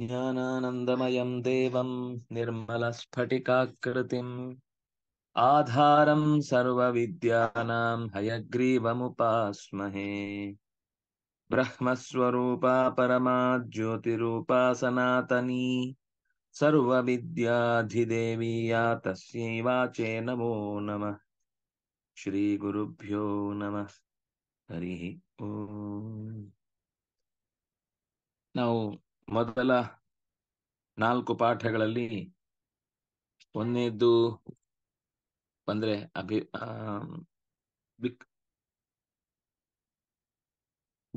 ज्ञानानन्दमयं देवं निर्मलस्फटिकाकृतिम् आधारं सर्वविद्यानां हयग्रीवमुपास्महे ब्रह्मस्वरूपा परमा ज्योतिरूपा सनातनी सर्वविद्याधिदेवी या तस्यै वाचे नमो नमः श्रीगुरुभ्यो नमः हरिः ओ नौ ಮೊದಲ ನಾಲ್ಕು ಪಾಠಗಳಲ್ಲಿ ಒಂದೇದು ಅಂದ್ರೆ ಅಭಿ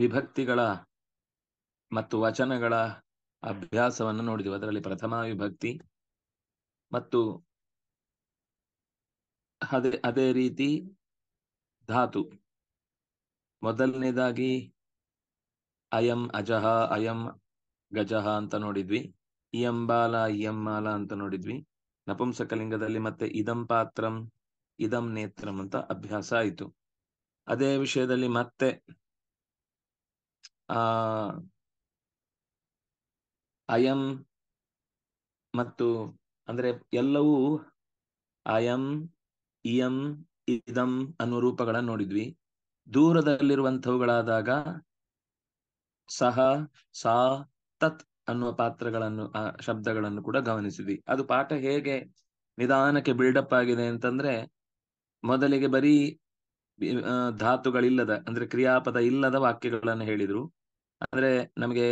ವಿಭಕ್ತಿಗಳ ಮತ್ತು ವಚನಗಳ ಅಭ್ಯಾಸವನ್ನು ನೋಡಿದ್ವಿ ಅದರಲ್ಲಿ ಪ್ರಥಮ ವಿಭಕ್ತಿ ಮತ್ತು ಅದೇ ಅದೇ ರೀತಿ ಧಾತು ಮೊದಲನೇದಾಗಿ ಅಯಂ ಅಜಹ ಅಯಂ ಗಜಹ ಅಂತ ನೋಡಿದ್ವಿ ಇಯಂಬಾಲ ಇಯಂಬಾಲ ಅಂತ ನೋಡಿದ್ವಿ ನಪುಂಸಕಲಿಂಗದಲ್ಲಿ ಮತ್ತೆ ಇದಂ ಪಾತ್ರಂ ಇದಂ ನೇತ್ರಂ ಅಂತ ಅಭ್ಯಾಸ ಆಯಿತು ಅದೇ ವಿಷಯದಲ್ಲಿ ಮತ್ತೆ ಆ ಅಯಂ ಮತ್ತು ಅಂದ್ರೆ ಎಲ್ಲವೂ ಅಯಂ ಇಯಂ ಇದಂ ಅನ್ನುವ ರೂಪಗಳನ್ನ ನೋಡಿದ್ವಿ ದೂರದಲ್ಲಿರುವಂಥವುಗಳಾದಾಗ ಸಹ ಸಾ ತತ್ ಅನ್ನುವ ಪಾತ್ರಗಳನ್ನು ಆ ಶಬ್ದಗಳನ್ನು ಕೂಡ ಗಮನಿಸಿದ್ವಿ ಅದು ಪಾಠ ಹೇಗೆ ನಿಧಾನಕ್ಕೆ ಬಿಲ್ಡಪ್ ಆಗಿದೆ ಅಂತಂದ್ರೆ ಮೊದಲಿಗೆ ಬರೀ ಧಾತುಗಳಿಲ್ಲದ ಅಂದ್ರೆ ಕ್ರಿಯಾಪದ ಇಲ್ಲದ ವಾಕ್ಯಗಳನ್ನು ಹೇಳಿದ್ರು ಅಂದ್ರೆ ನಮಗೆ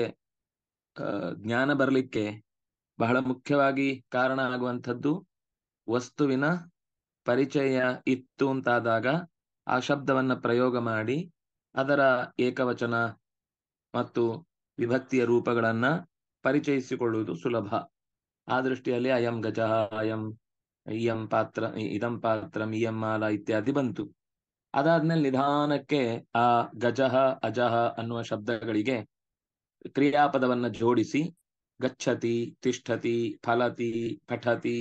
ಜ್ಞಾನ ಬರಲಿಕ್ಕೆ ಬಹಳ ಮುಖ್ಯವಾಗಿ ಕಾರಣ ಆಗುವಂಥದ್ದು ವಸ್ತುವಿನ ಪರಿಚಯ ಇತ್ತು ಅಂತಾದಾಗ ಆ ಶಬ್ದವನ್ನ ಪ್ರಯೋಗ ಮಾಡಿ ಅದರ ಏಕವಚನ ಮತ್ತು ವಿಭಕ್ತಿಯ ರೂಪಗಳನ್ನ ಪರಿಚಯಿಸಿಕೊಳ್ಳುವುದು ಸುಲಭ ಆ ದೃಷ್ಟಿಯಲ್ಲಿ ಅಯಂ ಗಜ ಅಯಂ ಇಯಂ ಪಾತ್ರ ಇದಂ ಪಾತ್ರಂ ಇಯಂ ಮಾಲ ಇತ್ಯಾದಿ ಬಂತು ಅದಾದ್ಮೇಲೆ ನಿಧಾನಕ್ಕೆ ಆ ಗಜಹ ಅಜಹ ಅನ್ನುವ ಶಬ್ದಗಳಿಗೆ ಕ್ರಿಯಾಪದವನ್ನ ಜೋಡಿಸಿ ಗಚ್ಚತಿ ತಿಷ್ಠತಿ ಫಲತಿ ಪಠತಿ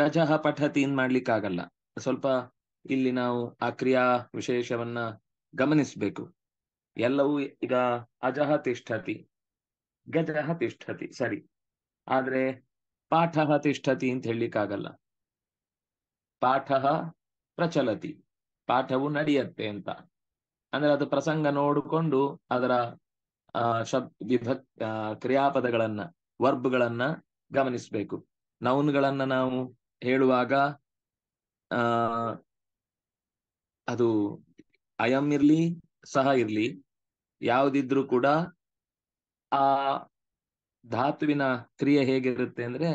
ಗಜಹ ಪಠತಿ ಏನ್ ಮಾಡ್ಲಿಕ್ಕಾಗಲ್ಲ ಸ್ವಲ್ಪ ಇಲ್ಲಿ ನಾವು ಆ ಕ್ರಿಯಾ ವಿಶೇಷವನ್ನ ಗಮನಿಸ್ಬೇಕು ಎಲ್ಲವೂ ಈಗ ಅಜಃ ತಿಷ್ಠತಿ ಗಜಃ ತಿಷ್ಠತಿ ಸರಿ ಆದ್ರೆ ಪಾಠ ತಿಷ್ಠತಿ ಅಂತ ಹೇಳಲಿಕ್ಕಾಗಲ್ಲ ಪಾಠ ಪ್ರಚಲತಿ ಪಾಠವು ನಡೆಯತ್ತೆ ಅಂತ ಅಂದ್ರೆ ಅದು ಪ್ರಸಂಗ ನೋಡಿಕೊಂಡು ಅದರ ಶಬ್ ವಿಭಕ್ತ ಕ್ರಿಯಾಪದಗಳನ್ನ ವರ್ಬ್ಗಳನ್ನ ಗಮನಿಸಬೇಕು ನೌನ್ಗಳನ್ನ ನಾವು ಹೇಳುವಾಗ ಆ ಅದು ಅಯಂ ಇರ್ಲಿ ಸಹ ಇರ್ಲಿ ಯಾವ್ದಿದ್ರು ಕೂಡ ಆ ಧಾತುವಿನ ಕ್ರಿಯೆ ಹೇಗಿರುತ್ತೆ ಅಂದ್ರೆ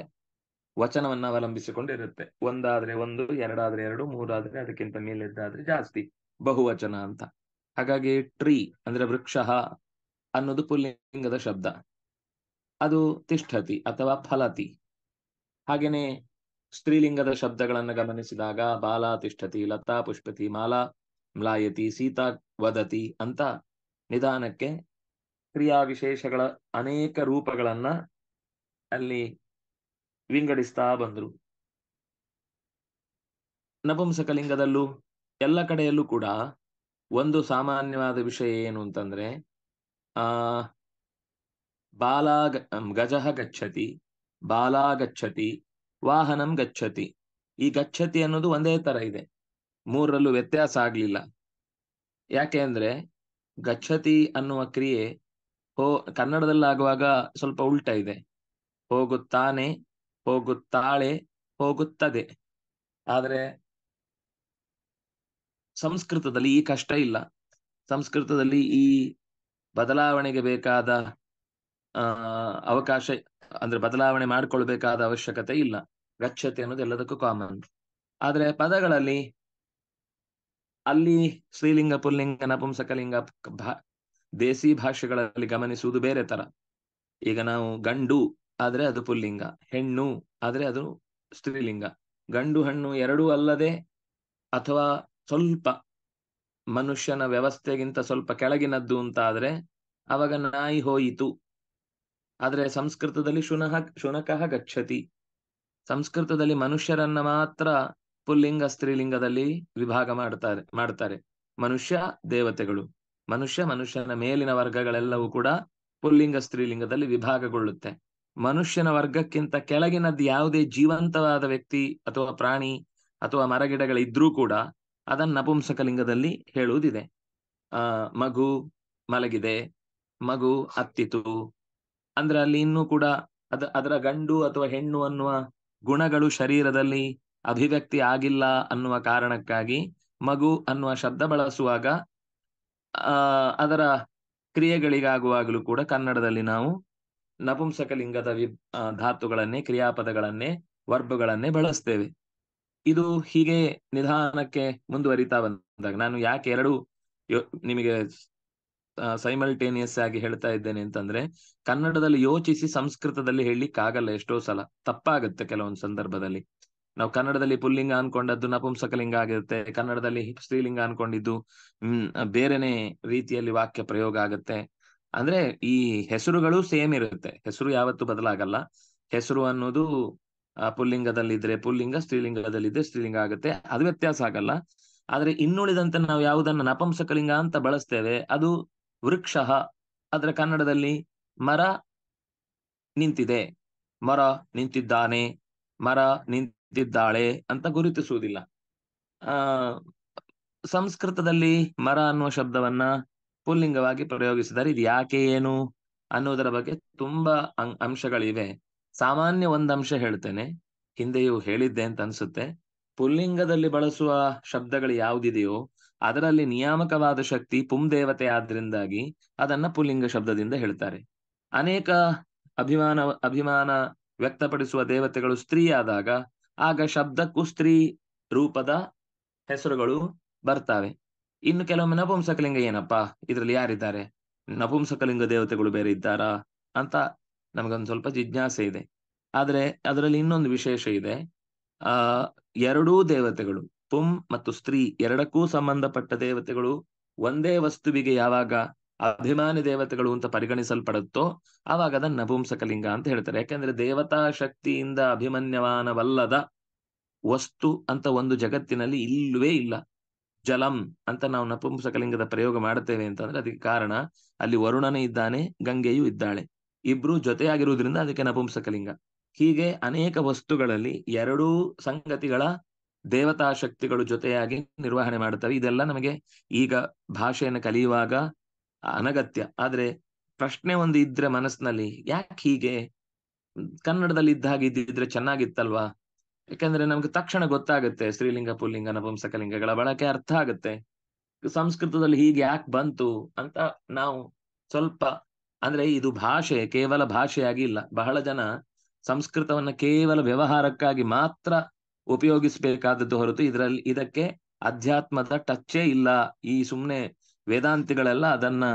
ವಚನವನ್ನ ಅವಲಂಬಿಸಿಕೊಂಡು ಇರುತ್ತೆ ಒಂದಾದ್ರೆ ಒಂದು ಎರಡಾದ್ರೆ ಎರಡು ಮೂರಾದ್ರೆ ಅದಕ್ಕಿಂತ ಮೇಲೆದ್ದಾದ್ರೆ ಜಾಸ್ತಿ ಬಹುವಚನ ಅಂತ ಹಾಗಾಗಿ ಟ್ರೀ ಅಂದ್ರೆ ವೃಕ್ಷ ಅನ್ನೋದು ಪುಲ್ಲಿಂಗದ ಶಬ್ದ ಅದು ತಿಷ್ಠತಿ ಅಥವಾ ಫಲತಿ ಹಾಗೇನೆ ಸ್ತ್ರೀಲಿಂಗದ ಶಬ್ದಗಳನ್ನ ಗಮನಿಸಿದಾಗ ಬಾಲ ತಿಷ್ಠತಿ ಲತಾ ಪುಷ್ಪತಿ ಮಾಲಾ ಮ್ಲಾಯತಿ ಸೀತಾ ವದತಿ ಅಂತ ನಿಧಾನಕ್ಕೆ ಕ್ರಿಯಾ ವಿಶೇಷಗಳ ಅನೇಕ ರೂಪಗಳನ್ನ ಅಲ್ಲಿ ವಿಂಗಡಿಸ್ತಾ ಬಂದ್ರು ನಪುಂಸಕಲಿಂಗದಲ್ಲೂ ಎಲ್ಲ ಕಡೆಯಲ್ಲೂ ಕೂಡ ಒಂದು ಸಾಮಾನ್ಯವಾದ ವಿಷಯ ಏನು ಅಂತಂದ್ರೆ ಆ ಬಾಲ ಗಜ ಗಚ್ಚತಿ ಬಾಲ ಗಚ್ಚತಿ ವಾಹನಂ ಗಚ್ಚತಿ ಈ ಗಚ್ಚತಿ ಅನ್ನೋದು ಒಂದೇ ತರ ಇದೆ ಮೂರರಲ್ಲೂ ವ್ಯತ್ಯಾಸ ಆಗ್ಲಿಲ್ಲ ಯಾಕೆ ಅಂದ್ರೆ ಗಚ್ಚತಿ ಅನ್ನುವ ಕ್ರಿಯೆ ಹೋ ಕನ್ನಡದಲ್ಲಾಗುವಾಗ ಸ್ವಲ್ಪ ಉಲ್ಟ ಇದೆ ಹೋಗುತ್ತಾನೆ ಹೋಗುತ್ತಾಳೆ ಹೋಗುತ್ತದೆ ಆದ್ರೆ ಸಂಸ್ಕೃತದಲ್ಲಿ ಈ ಕಷ್ಟ ಇಲ್ಲ ಸಂಸ್ಕೃತದಲ್ಲಿ ಈ ಬದಲಾವಣೆಗೆ ಬೇಕಾದ ಅವಕಾಶ ಅಂದ್ರೆ ಬದಲಾವಣೆ ಮಾಡ್ಕೊಳ್ಬೇಕಾದ ಅವಶ್ಯಕತೆ ಇಲ್ಲ ಗಚ್ಚತೆ ಅನ್ನೋದು ಎಲ್ಲದಕ್ಕೂ ಕಾಮನ್ ಆದ್ರೆ ಪದಗಳಲ್ಲಿ ಅಲ್ಲಿ ಸ್ತ್ರೀಲಿಂಗ ಪುಲ್ಲಿಂಗ ನಪುಂಸಕಲಿಂಗ ಭಾ ದೇಸಿ ಭಾಷೆಗಳಲ್ಲಿ ಗಮನಿಸುವುದು ಬೇರೆ ತರ ಈಗ ನಾವು ಗಂಡು ಆದ್ರೆ ಅದು ಪುಲ್ಲಿಂಗ ಹೆಣ್ಣು ಆದ್ರೆ ಅದು ಸ್ತ್ರೀಲಿಂಗ ಗಂಡು ಹಣ್ಣು ಎರಡೂ ಅಲ್ಲದೆ ಅಥವಾ ಸ್ವಲ್ಪ ಮನುಷ್ಯನ ವ್ಯವಸ್ಥೆಗಿಂತ ಸ್ವಲ್ಪ ಕೆಳಗಿನದ್ದು ಅಂತ ಆದ್ರೆ ಅವಾಗ ನಾಯಿ ಹೋಯಿತು ಆದ್ರೆ ಸಂಸ್ಕೃತದಲ್ಲಿ ಶುನಃ ಶುನಕಃ ಗಚ್ಚತಿ ಸಂಸ್ಕೃತದಲ್ಲಿ ಮನುಷ್ಯರನ್ನ ಮಾತ್ರ ಪುಲ್ಲಿಂಗ ಸ್ತ್ರೀಲಿಂಗದಲ್ಲಿ ವಿಭಾಗ ಮಾಡ್ತಾರೆ ಮಾಡ್ತಾರೆ ಮನುಷ್ಯ ದೇವತೆಗಳು ಮನುಷ್ಯ ಮನುಷ್ಯನ ಮೇಲಿನ ವರ್ಗಗಳೆಲ್ಲವೂ ಕೂಡ ಪುಲ್ಲಿಂಗ ಸ್ತ್ರೀಲಿಂಗದಲ್ಲಿ ವಿಭಾಗಗೊಳ್ಳುತ್ತೆ ಮನುಷ್ಯನ ವರ್ಗಕ್ಕಿಂತ ಕೆಳಗಿನದ್ದು ಯಾವುದೇ ಜೀವಂತವಾದ ವ್ಯಕ್ತಿ ಅಥವಾ ಪ್ರಾಣಿ ಅಥವಾ ಮರಗಿಡಗಳಿದ್ರೂ ಕೂಡ ಅದನ್ನ ಲಿಂಗದಲ್ಲಿ ಹೇಳುವುದಿದೆ ಆ ಮಗು ಮಲಗಿದೆ ಮಗು ಅತ್ತಿತು ಅಂದ್ರೆ ಅಲ್ಲಿ ಇನ್ನೂ ಕೂಡ ಅದ ಅದರ ಗಂಡು ಅಥವಾ ಹೆಣ್ಣು ಅನ್ನುವ ಗುಣಗಳು ಶರೀರದಲ್ಲಿ ಅಭಿವ್ಯಕ್ತಿ ಆಗಿಲ್ಲ ಅನ್ನುವ ಕಾರಣಕ್ಕಾಗಿ ಮಗು ಅನ್ನುವ ಶಬ್ದ ಬಳಸುವಾಗ ಆ ಅದರ ಕ್ರಿಯೆಗಳಿಗಾಗುವಾಗಲೂ ಕೂಡ ಕನ್ನಡದಲ್ಲಿ ನಾವು ನಪುಂಸಕಲಿಂಗದ ವಿ ಧಾತುಗಳನ್ನೇ ಕ್ರಿಯಾಪದಗಳನ್ನೇ ವರ್ಬಗಳನ್ನೇ ಬಳಸ್ತೇವೆ ಇದು ಹೀಗೆ ನಿಧಾನಕ್ಕೆ ಮುಂದುವರಿತಾ ಬಂದಾಗ ನಾನು ಯಾಕೆ ಎರಡು ನಿಮಗೆ ಸೈಮಲ್ಟೇನಿಯಸ್ ಆಗಿ ಹೇಳ್ತಾ ಇದ್ದೇನೆ ಅಂತಂದ್ರೆ ಕನ್ನಡದಲ್ಲಿ ಯೋಚಿಸಿ ಸಂಸ್ಕೃತದಲ್ಲಿ ಹೇಳಲಿಕ್ಕಾಗಲ್ಲ ಎಷ್ಟೋ ಸಲ ತಪ್ಪಾಗುತ್ತೆ ಕೆಲವೊಂದು ಸಂದರ್ಭದಲ್ಲಿ ನಾವು ಕನ್ನಡದಲ್ಲಿ ಪುಲ್ಲಿಂಗ ಅನ್ಕೊಂಡದ್ದು ನಪುಂಸಕಲಿಂಗ ಆಗಿರುತ್ತೆ ಕನ್ನಡದಲ್ಲಿ ಸ್ತ್ರೀಲಿಂಗ ಅನ್ಕೊಂಡಿದ್ದು ಹ್ಮ್ ಬೇರೆನೆ ರೀತಿಯಲ್ಲಿ ವಾಕ್ಯ ಪ್ರಯೋಗ ಆಗುತ್ತೆ ಅಂದ್ರೆ ಈ ಹೆಸರುಗಳು ಸೇಮ್ ಇರುತ್ತೆ ಹೆಸರು ಯಾವತ್ತು ಬದಲಾಗಲ್ಲ ಹೆಸರು ಅನ್ನೋದು ಪುಲ್ಲಿಂಗದಲ್ಲಿದ್ರೆ ಪುಲ್ಲಿಂಗ ಇದ್ರೆ ಸ್ತ್ರೀಲಿಂಗ ಆಗುತ್ತೆ ಅದು ವ್ಯತ್ಯಾಸ ಆಗಲ್ಲ ಆದ್ರೆ ಇನ್ನುಳಿದಂತೆ ನಾವು ಯಾವುದನ್ನ ನಪಂಸಕಲಿಂಗ ಅಂತ ಬಳಸ್ತೇವೆ ಅದು ವೃಕ್ಷ ಆದ್ರೆ ಕನ್ನಡದಲ್ಲಿ ಮರ ನಿಂತಿದೆ ಮರ ನಿಂತಿದ್ದಾನೆ ಮರ ನಿಂತ ದಿದ್ದಾಳೆ ಅಂತ ಗುರುತಿಸುವುದಿಲ್ಲ ಆ ಸಂಸ್ಕೃತದಲ್ಲಿ ಮರ ಅನ್ನುವ ಶಬ್ದವನ್ನ ಪುಲ್ಲಿಂಗವಾಗಿ ಪ್ರಯೋಗಿಸಿದರೆ ಇದು ಯಾಕೆ ಏನು ಅನ್ನೋದರ ಬಗ್ಗೆ ತುಂಬಾ ಅಂಶಗಳಿವೆ ಸಾಮಾನ್ಯ ಒಂದಂಶ ಹೇಳ್ತೇನೆ ಹಿಂದೆಯೂ ಹೇಳಿದ್ದೆ ಅಂತ ಅನ್ಸುತ್ತೆ ಪುಲ್ಲಿಂಗದಲ್ಲಿ ಬಳಸುವ ಶಬ್ದಗಳು ಯಾವುದಿದೆಯೋ ಅದರಲ್ಲಿ ನಿಯಾಮಕವಾದ ಶಕ್ತಿ ಪುಂ ದೇವತೆ ಆದ್ರಿಂದಾಗಿ ಅದನ್ನ ಪುಲ್ಲಿಂಗ ಶಬ್ದದಿಂದ ಹೇಳ್ತಾರೆ ಅನೇಕ ಅಭಿಮಾನ ಅಭಿಮಾನ ವ್ಯಕ್ತಪಡಿಸುವ ದೇವತೆಗಳು ಸ್ತ್ರೀಯಾದಾಗ ಆಗ ಶಬ್ದಕ್ಕೂ ಸ್ತ್ರೀ ರೂಪದ ಹೆಸರುಗಳು ಬರ್ತಾವೆ ಇನ್ನು ಕೆಲವೊಮ್ಮೆ ನಪುಂಸಕಲಿಂಗ ಏನಪ್ಪಾ ಇದರಲ್ಲಿ ಯಾರಿದ್ದಾರೆ ನಪುಂಸಕಲಿಂಗ ದೇವತೆಗಳು ಬೇರೆ ಇದ್ದಾರಾ ಅಂತ ನಮಗೊಂದು ಸ್ವಲ್ಪ ಜಿಜ್ಞಾಸೆ ಇದೆ ಆದ್ರೆ ಅದರಲ್ಲಿ ಇನ್ನೊಂದು ವಿಶೇಷ ಇದೆ ಆ ಎರಡೂ ದೇವತೆಗಳು ಪುಂ ಮತ್ತು ಸ್ತ್ರೀ ಎರಡಕ್ಕೂ ಸಂಬಂಧಪಟ್ಟ ದೇವತೆಗಳು ಒಂದೇ ವಸ್ತುವಿಗೆ ಯಾವಾಗ ಅಭಿಮಾನಿ ದೇವತೆಗಳು ಅಂತ ಪರಿಗಣಿಸಲ್ಪಡುತ್ತೋ ಆವಾಗ ಅದನ್ನ ನಪುಂಸಕಲಿಂಗ ಅಂತ ಹೇಳ್ತಾರೆ ಯಾಕಂದ್ರೆ ದೇವತಾ ಶಕ್ತಿಯಿಂದ ಅಭಿಮನ್ಯವಾನವಲ್ಲದ ವಸ್ತು ಅಂತ ಒಂದು ಜಗತ್ತಿನಲ್ಲಿ ಇಲ್ಲವೇ ಇಲ್ಲ ಜಲಂ ಅಂತ ನಾವು ನಪುಂಸಕಲಿಂಗದ ಪ್ರಯೋಗ ಮಾಡುತ್ತೇವೆ ಅಂತಂದ್ರೆ ಅದಕ್ಕೆ ಕಾರಣ ಅಲ್ಲಿ ವರುಣನೇ ಇದ್ದಾನೆ ಗಂಗೆಯೂ ಇದ್ದಾಳೆ ಇಬ್ರು ಜೊತೆಯಾಗಿರುವುದರಿಂದ ಅದಕ್ಕೆ ನಪುಂಸಕಲಿಂಗ ಹೀಗೆ ಅನೇಕ ವಸ್ತುಗಳಲ್ಲಿ ಎರಡೂ ಸಂಗತಿಗಳ ದೇವತಾ ಶಕ್ತಿಗಳು ಜೊತೆಯಾಗಿ ನಿರ್ವಹಣೆ ಮಾಡುತ್ತವೆ ಇದೆಲ್ಲ ನಮಗೆ ಈಗ ಭಾಷೆಯನ್ನು ಕಲಿಯುವಾಗ ಅನಗತ್ಯ ಆದ್ರೆ ಪ್ರಶ್ನೆ ಒಂದು ಇದ್ರೆ ಮನಸ್ಸಿನಲ್ಲಿ ಯಾಕೆ ಹೀಗೆ ಕನ್ನಡದಲ್ಲಿ ಇದ್ದ ಹಾಗೆ ಇದ್ದಿದ್ರೆ ಚೆನ್ನಾಗಿತ್ತಲ್ವಾ ಯಾಕಂದ್ರೆ ನಮ್ಗೆ ತಕ್ಷಣ ಗೊತ್ತಾಗುತ್ತೆ ಸ್ತ್ರೀಲಿಂಗ ಪುಲ್ಲಿಂಗ ನಪುಂಸಕಲಿಂಗಗಳ ಬಳಕೆ ಅರ್ಥ ಆಗುತ್ತೆ ಸಂಸ್ಕೃತದಲ್ಲಿ ಹೀಗೆ ಯಾಕೆ ಬಂತು ಅಂತ ನಾವು ಸ್ವಲ್ಪ ಅಂದ್ರೆ ಇದು ಭಾಷೆ ಕೇವಲ ಭಾಷೆಯಾಗಿ ಇಲ್ಲ ಬಹಳ ಜನ ಸಂಸ್ಕೃತವನ್ನ ಕೇವಲ ವ್ಯವಹಾರಕ್ಕಾಗಿ ಮಾತ್ರ ಉಪಯೋಗಿಸಬೇಕಾದದ್ದು ಹೊರತು ಇದರಲ್ಲಿ ಇದಕ್ಕೆ ಅಧ್ಯಾತ್ಮದ ಟಚ್ಚೇ ಇಲ್ಲ ಈ ಸುಮ್ನೆ ವೇದಾಂತಿಗಳೆಲ್ಲ ಅದನ್ನ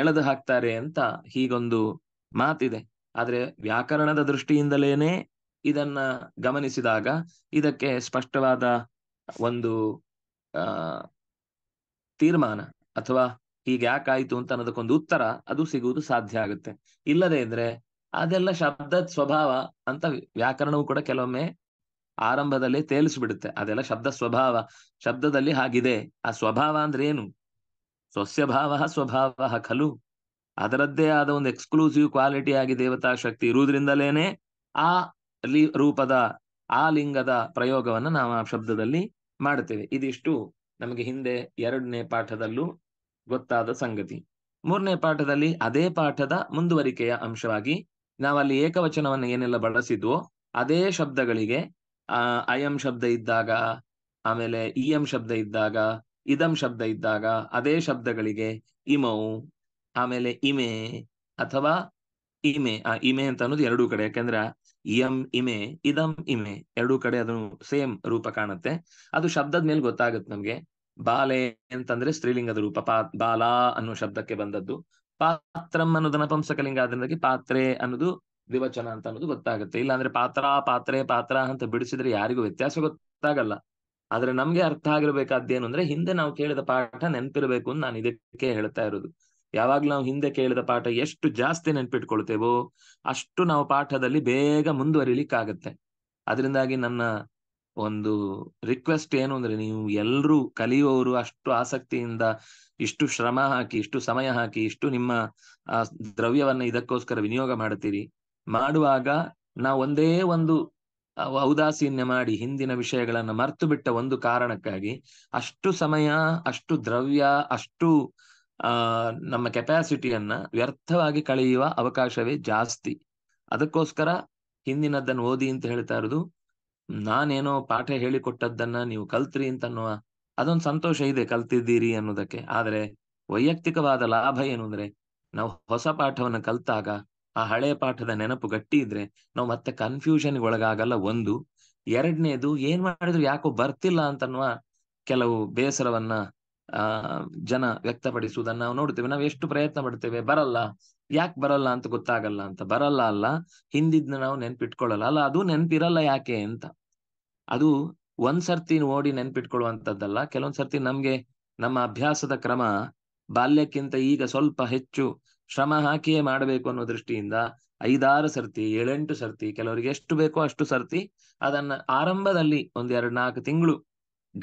ಎಳೆದು ಹಾಕ್ತಾರೆ ಅಂತ ಹೀಗೊಂದು ಮಾತಿದೆ ಆದ್ರೆ ವ್ಯಾಕರಣದ ದೃಷ್ಟಿಯಿಂದಲೇನೆ ಇದನ್ನ ಗಮನಿಸಿದಾಗ ಇದಕ್ಕೆ ಸ್ಪಷ್ಟವಾದ ಒಂದು ಆ ತೀರ್ಮಾನ ಅಥವಾ ಯಾಕಾಯ್ತು ಅಂತ ಅನ್ನೋದಕ್ಕೊಂದು ಉತ್ತರ ಅದು ಸಿಗುವುದು ಸಾಧ್ಯ ಆಗುತ್ತೆ ಇಲ್ಲದೆ ಇದ್ರೆ ಅದೆಲ್ಲ ಶಬ್ದದ ಸ್ವಭಾವ ಅಂತ ವ್ಯಾಕರಣವು ಕೂಡ ಕೆಲವೊಮ್ಮೆ ಆರಂಭದಲ್ಲಿ ತೇಲಿಸ್ಬಿಡುತ್ತೆ ಅದೆಲ್ಲ ಶಬ್ದ ಸ್ವಭಾವ ಶಬ್ದದಲ್ಲಿ ಹಾಗಿದೆ ಆ ಸ್ವಭಾವ ಅಂದ್ರೆ ಏನು ಸ್ವಸ್ಯಭಾವ ಸ್ವಭಾವ ಖಲು ಅದರದ್ದೇ ಆದ ಒಂದು ಎಕ್ಸ್ಕ್ಲೂಸಿವ್ ಕ್ವಾಲಿಟಿ ಆಗಿ ದೇವತಾ ಶಕ್ತಿ ಇರುವುದರಿಂದಲೇನೆ ಆ ಲಿ ರೂಪದ ಆ ಲಿಂಗದ ಪ್ರಯೋಗವನ್ನು ನಾವು ಆ ಶಬ್ದದಲ್ಲಿ ಮಾಡುತ್ತೇವೆ ಇದಿಷ್ಟು ನಮಗೆ ಹಿಂದೆ ಎರಡನೇ ಪಾಠದಲ್ಲೂ ಗೊತ್ತಾದ ಸಂಗತಿ ಮೂರನೇ ಪಾಠದಲ್ಲಿ ಅದೇ ಪಾಠದ ಮುಂದುವರಿಕೆಯ ಅಂಶವಾಗಿ ನಾವಲ್ಲಿ ಏಕವಚನವನ್ನು ಏನೆಲ್ಲ ಬಳಸಿದ್ವೋ ಅದೇ ಶಬ್ದಗಳಿಗೆ ಅಯಂ ಶಬ್ದ ಇದ್ದಾಗ ಆಮೇಲೆ ಇ ಎಂ ಶಬ್ದ ಇದ್ದಾಗ ಇದಂ ಶಬ್ದ ಇದ್ದಾಗ ಅದೇ ಶಬ್ದಗಳಿಗೆ ಇಮೌ ಆಮೇಲೆ ಇಮೆ ಅಥವಾ ಇಮೆ ಆ ಇಮೆ ಅಂತ ಅನ್ನೋದು ಎರಡು ಕಡೆ ಯಾಕೆಂದ್ರೆ ಇಯಂ ಇಮೆ ಇದಂ ಇಮೆ ಎರಡು ಕಡೆ ಅದನ್ನು ಸೇಮ್ ರೂಪ ಕಾಣುತ್ತೆ ಅದು ಶಬ್ದದ ಮೇಲೆ ಗೊತ್ತಾಗುತ್ತೆ ನಮ್ಗೆ ಬಾಲೆ ಅಂತಂದ್ರೆ ಸ್ತ್ರೀಲಿಂಗದ ರೂಪ ಪಾ ಬಾಲಾ ಅನ್ನೋ ಶಬ್ದಕ್ಕೆ ಬಂದದ್ದು ಪಾತ್ರಂ ಅನ್ನೋದು ನಪುಂಸಕಲಿಂಗ ಆದ್ರಿಂದಾಗಿ ಪಾತ್ರೆ ಅನ್ನೋದು ದ್ವಿವಚನ ಅಂತ ಅನ್ನೋದು ಗೊತ್ತಾಗುತ್ತೆ ಇಲ್ಲಾಂದ್ರೆ ಪಾತ್ರ ಪಾತ್ರೆ ಪಾತ್ರ ಅಂತ ಬಿಡಿಸಿದ್ರೆ ಯಾರಿಗೂ ವ್ಯತ್ಯಾಸ ಗೊತ್ತಾಗಲ್ಲ ಆದ್ರೆ ನಮ್ಗೆ ಅರ್ಥ ಆಗಿರ್ಬೇಕಾದ್ದೇನು ಅಂದ್ರೆ ಹಿಂದೆ ನಾವು ಕೇಳಿದ ಪಾಠ ನೆನ್ಪಿರ್ಬೇಕು ಅಂತ ನಾನು ಇದಕ್ಕೆ ಹೇಳ್ತಾ ಇರೋದು ಯಾವಾಗ್ಲೂ ನಾವು ಹಿಂದೆ ಕೇಳಿದ ಪಾಠ ಎಷ್ಟು ಜಾಸ್ತಿ ನೆನ್ಪಿಟ್ಕೊಳ್ತೇವೋ ಅಷ್ಟು ನಾವು ಪಾಠದಲ್ಲಿ ಬೇಗ ಮುಂದುವರಿಲಿಕ್ಕಾಗತ್ತೆ ಅದರಿಂದಾಗಿ ನನ್ನ ಒಂದು ರಿಕ್ವೆಸ್ಟ್ ಏನು ಅಂದ್ರೆ ನೀವು ಎಲ್ರೂ ಕಲಿಯುವವರು ಅಷ್ಟು ಆಸಕ್ತಿಯಿಂದ ಇಷ್ಟು ಶ್ರಮ ಹಾಕಿ ಇಷ್ಟು ಸಮಯ ಹಾಕಿ ಇಷ್ಟು ನಿಮ್ಮ ದ್ರವ್ಯವನ್ನ ಇದಕ್ಕೋಸ್ಕರ ವಿನಿಯೋಗ ಮಾಡ್ತೀರಿ ಮಾಡುವಾಗ ನಾವು ಒಂದೇ ಒಂದು ಔದಾಸೀನ್ಯ ಮಾಡಿ ಹಿಂದಿನ ವಿಷಯಗಳನ್ನು ಮರ್ತು ಬಿಟ್ಟ ಒಂದು ಕಾರಣಕ್ಕಾಗಿ ಅಷ್ಟು ಸಮಯ ಅಷ್ಟು ದ್ರವ್ಯ ಅಷ್ಟು ಆ ನಮ್ಮ ಕೆಪಾಸಿಟಿಯನ್ನ ವ್ಯರ್ಥವಾಗಿ ಕಳೆಯುವ ಅವಕಾಶವೇ ಜಾಸ್ತಿ ಅದಕ್ಕೋಸ್ಕರ ಹಿಂದಿನದ್ದನ್ನು ಓದಿ ಅಂತ ಹೇಳ್ತಾ ಇರೋದು ನಾನೇನೋ ಪಾಠ ಹೇಳಿಕೊಟ್ಟದ್ದನ್ನ ನೀವು ಕಲ್ತ್ರಿ ಅಂತ ಅನ್ನುವ ಅದೊಂದು ಸಂತೋಷ ಇದೆ ಕಲ್ತಿದ್ದೀರಿ ಅನ್ನೋದಕ್ಕೆ ಆದ್ರೆ ವೈಯಕ್ತಿಕವಾದ ಲಾಭ ಏನು ಅಂದ್ರೆ ನಾವು ಹೊಸ ಪಾಠವನ್ನು ಕಲ್ತಾಗ ಆ ಹಳೆ ಪಾಠದ ನೆನಪು ಗಟ್ಟಿ ಇದ್ರೆ ನಾವು ಮತ್ತೆ ಕನ್ಫ್ಯೂಷನ್ ಒಳಗಾಗಲ್ಲ ಒಂದು ಎರಡನೇದು ಏನ್ ಮಾಡಿದ್ರು ಯಾಕೋ ಬರ್ತಿಲ್ಲ ಅಂತನ್ವ ಕೆಲವು ಬೇಸರವನ್ನ ಆ ಜನ ವ್ಯಕ್ತಪಡಿಸುವುದನ್ನ ನಾವು ನೋಡ್ತೇವೆ ನಾವು ಎಷ್ಟು ಪ್ರಯತ್ನ ಪಡ್ತೇವೆ ಬರಲ್ಲ ಯಾಕೆ ಬರಲ್ಲ ಅಂತ ಗೊತ್ತಾಗಲ್ಲ ಅಂತ ಬರಲ್ಲ ಅಲ್ಲ ಹಿಂದಿದ್ನ ನಾವು ನೆನ್ಪಿಟ್ಕೊಳ್ಳಲ್ಲ ಅಲ್ಲ ಅದು ನೆನ್ಪಿರಲ್ಲ ಯಾಕೆ ಅಂತ ಅದು ಒಂದ್ಸರ್ತಿ ಓಡಿ ನೆನ್ಪಿಟ್ಕೊಳ್ಳುವಂಥದ್ದಲ್ಲ ಕೆಲವೊಂದ್ಸರ್ತಿ ನಮ್ಗೆ ನಮ್ಮ ಅಭ್ಯಾಸದ ಕ್ರಮ ಬಾಲ್ಯಕ್ಕಿಂತ ಈಗ ಸ್ವಲ್ಪ ಹೆಚ್ಚು ಶ್ರಮ ಹಾಕಿಯೇ ಮಾಡಬೇಕು ಅನ್ನೋ ದೃಷ್ಟಿಯಿಂದ ಐದಾರು ಸರ್ತಿ ಏಳೆಂಟು ಸರ್ತಿ ಕೆಲವರಿಗೆ ಎಷ್ಟು ಬೇಕೋ ಅಷ್ಟು ಸರ್ತಿ ಅದನ್ನ ಆರಂಭದಲ್ಲಿ ಒಂದೆರಡು ಎರಡ್ ನಾಲ್ಕು ತಿಂಗಳು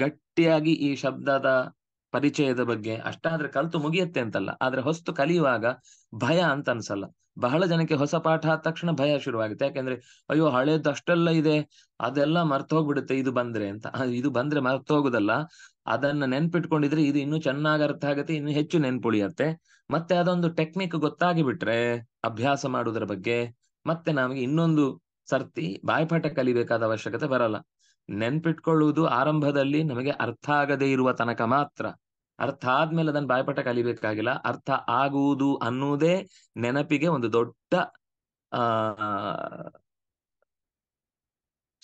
ಗಟ್ಟಿಯಾಗಿ ಈ ಶಬ್ದದ ಪರಿಚಯದ ಬಗ್ಗೆ ಅಷ್ಟಾದ್ರೆ ಕಲ್ತು ಮುಗಿಯತ್ತೆ ಅಂತಲ್ಲ ಆದ್ರೆ ಹೊಸ್ತು ಕಲಿಯುವಾಗ ಭಯ ಅಂತ ಅನ್ಸಲ್ಲ ಬಹಳ ಜನಕ್ಕೆ ಹೊಸ ಪಾಠ ಆದ ತಕ್ಷಣ ಭಯ ಶುರುವಾಗುತ್ತೆ ಯಾಕೆಂದ್ರೆ ಅಯ್ಯೋ ಹಳೇದು ಅಷ್ಟೆಲ್ಲ ಇದೆ ಅದೆಲ್ಲ ಮರ್ತೋಗ್ಬಿಡುತ್ತೆ ಇದು ಬಂದ್ರೆ ಅಂತ ಇದು ಬಂದ್ರೆ ಮರ್ತೋಗುದಲ್ಲ ಅದನ್ನ ನೆನ್ಪಿಟ್ಕೊಂಡಿದ್ರೆ ಇದು ಇನ್ನೂ ಚೆನ್ನಾಗಿ ಅರ್ಥ ಆಗುತ್ತೆ ಇನ್ನು ಹೆಚ್ಚು ನೆನ್ಪುಳಿಯತ್ತೆ ಮತ್ತೆ ಅದೊಂದು ಟೆಕ್ನಿಕ್ ಗೊತ್ತಾಗಿ ಬಿಟ್ರೆ ಅಭ್ಯಾಸ ಮಾಡುವುದರ ಬಗ್ಗೆ ಮತ್ತೆ ನಮಗೆ ಇನ್ನೊಂದು ಸರ್ತಿ ಬಾಯ್ಪಾಠ ಕಲಿಬೇಕಾದ ಅವಶ್ಯಕತೆ ಬರಲ್ಲ ನೆನ್ಪಿಟ್ಕೊಳ್ಳುವುದು ಆರಂಭದಲ್ಲಿ ನಮಗೆ ಅರ್ಥ ಆಗದೇ ಇರುವ ತನಕ ಮಾತ್ರ ಅರ್ಥ ಆದ್ಮೇಲೆ ಅದನ್ನ ಬಾಯ್ಪಾಠ ಕಲಿಬೇಕಾಗಿಲ್ಲ ಅರ್ಥ ಆಗುವುದು ಅನ್ನುವುದೇ ನೆನಪಿಗೆ ಒಂದು ದೊಡ್ಡ ಆ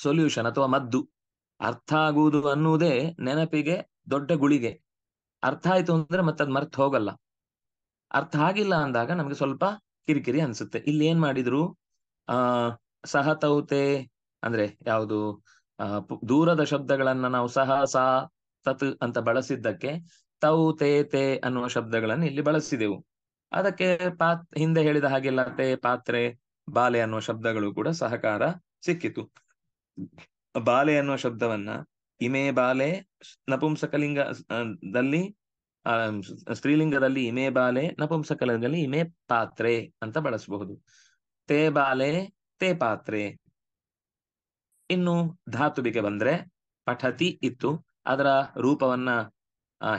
ಸೊಲ್ಯೂಷನ್ ಅಥವಾ ಮದ್ದು ಅರ್ಥ ಆಗುವುದು ಅನ್ನುವುದೇ ನೆನಪಿಗೆ ದೊಡ್ಡ ಗುಳಿಗೆ ಅರ್ಥ ಆಯ್ತು ಅಂದ್ರೆ ಮತ್ತದ್ ಮರ್ತು ಹೋಗಲ್ಲ ಅರ್ಥ ಆಗಿಲ್ಲ ಅಂದಾಗ ನಮ್ಗೆ ಸ್ವಲ್ಪ ಕಿರಿಕಿರಿ ಅನ್ಸುತ್ತೆ ಇಲ್ಲಿ ಏನ್ ಮಾಡಿದ್ರು ಆ ಸಹತೌತೆ ಅಂದ್ರೆ ಯಾವುದು ದೂರದ ಶಬ್ದಗಳನ್ನ ನಾವು ಸಹ ಸಾ ತತ್ ಅಂತ ಬಳಸಿದ್ದಕ್ಕೆ ತೌ ತೇ ತೇ ಅನ್ನುವ ಶಬ್ದಗಳನ್ನು ಇಲ್ಲಿ ಬಳಸಿದೆವು ಅದಕ್ಕೆ ಪಾತ್ ಹಿಂದೆ ಹೇಳಿದ ಹಾಗೆಲ್ಲ ತೇ ಪಾತ್ರೆ ಬಾಲೆ ಅನ್ನುವ ಶಬ್ದಗಳು ಕೂಡ ಸಹಕಾರ ಸಿಕ್ಕಿತು ಬಾಲೆ ಅನ್ನುವ ಶಬ್ದವನ್ನ ಇಮೆ ಬಾಲೆ ನಪುಂಸಕಲಿಂಗದಲ್ಲಿ ಆ ಸ್ತ್ರೀಲಿಂಗದಲ್ಲಿ ಇಮೆ ಬಾಲೆ ನಪುಂಸಕಲಿಂಗದಲ್ಲಿ ಇಮೆ ಪಾತ್ರೆ ಅಂತ ಬಳಸಬಹುದು ತೇ ಬಾಲೆ ತೇ ಪಾತ್ರೆ ಇನ್ನು ಧಾತುವಿಗೆ ಬಂದ್ರೆ ಪಠತಿ ಇತ್ತು ಅದರ ರೂಪವನ್ನ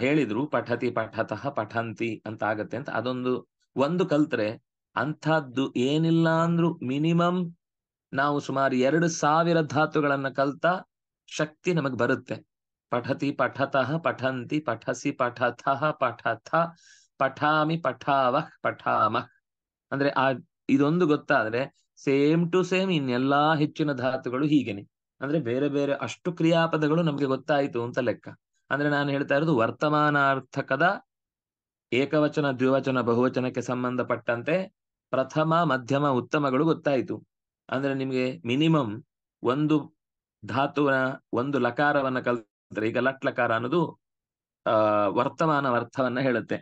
ಹೇಳಿದ್ರು ಪಠತಿ ಪಠತಃ ಪಠಂತಿ ಅಂತ ಆಗತ್ತೆ ಅಂತ ಅದೊಂದು ಒಂದು ಕಲ್ತ್ರೆ ಅಂಥದ್ದು ಏನಿಲ್ಲ ಅಂದ್ರೂ ಮಿನಿಮಮ್ ನಾವು ಸುಮಾರು ಎರಡು ಸಾವಿರ ಧಾತುಗಳನ್ನ ಕಲ್ತಾ ಶಕ್ತಿ ನಮಗ್ ಬರುತ್ತೆ ಪಠತಿ ಪಠತಃ ಪಠಂತಿ ಪಠಸಿ ಪಠತಃ ಪಠಥ ಪಠಾಮಿ ಪಠಾವ ಪಠಾಮಃ ಅಂದ್ರೆ ಆ ಇದೊಂದು ಗೊತ್ತಾದ್ರೆ ಸೇಮ್ ಟು ಸೇಮ್ ಇನ್ನೆಲ್ಲಾ ಹೆಚ್ಚಿನ ಧಾತುಗಳು ಹೀಗೇನೆ ಅಂದ್ರೆ ಬೇರೆ ಬೇರೆ ಅಷ್ಟು ಕ್ರಿಯಾಪದಗಳು ನಮ್ಗೆ ಗೊತ್ತಾಯ್ತು ಅಂತ ಲೆಕ್ಕ ಅಂದ್ರೆ ನಾನು ಹೇಳ್ತಾ ಇರೋದು ವರ್ತಮಾನಾರ್ಥಕದ ಏಕವಚನ ದ್ವಿವಚನ ಬಹುವಚನಕ್ಕೆ ಸಂಬಂಧಪಟ್ಟಂತೆ ಪ್ರಥಮ ಮಧ್ಯಮ ಉತ್ತಮಗಳು ಗೊತ್ತಾಯ್ತು ಅಂದ್ರೆ ನಿಮ್ಗೆ ಮಿನಿಮಮ್ ಒಂದು ಧಾತುವಿನ ಒಂದು ಲಕಾರವನ್ನ ಕಲ್ತ್ರೆ ಈಗ ಲಟ್ ಲಕಾರ ಅನ್ನೋದು ಆ ವರ್ತಮಾನ ಅರ್ಥವನ್ನ ಹೇಳುತ್ತೆ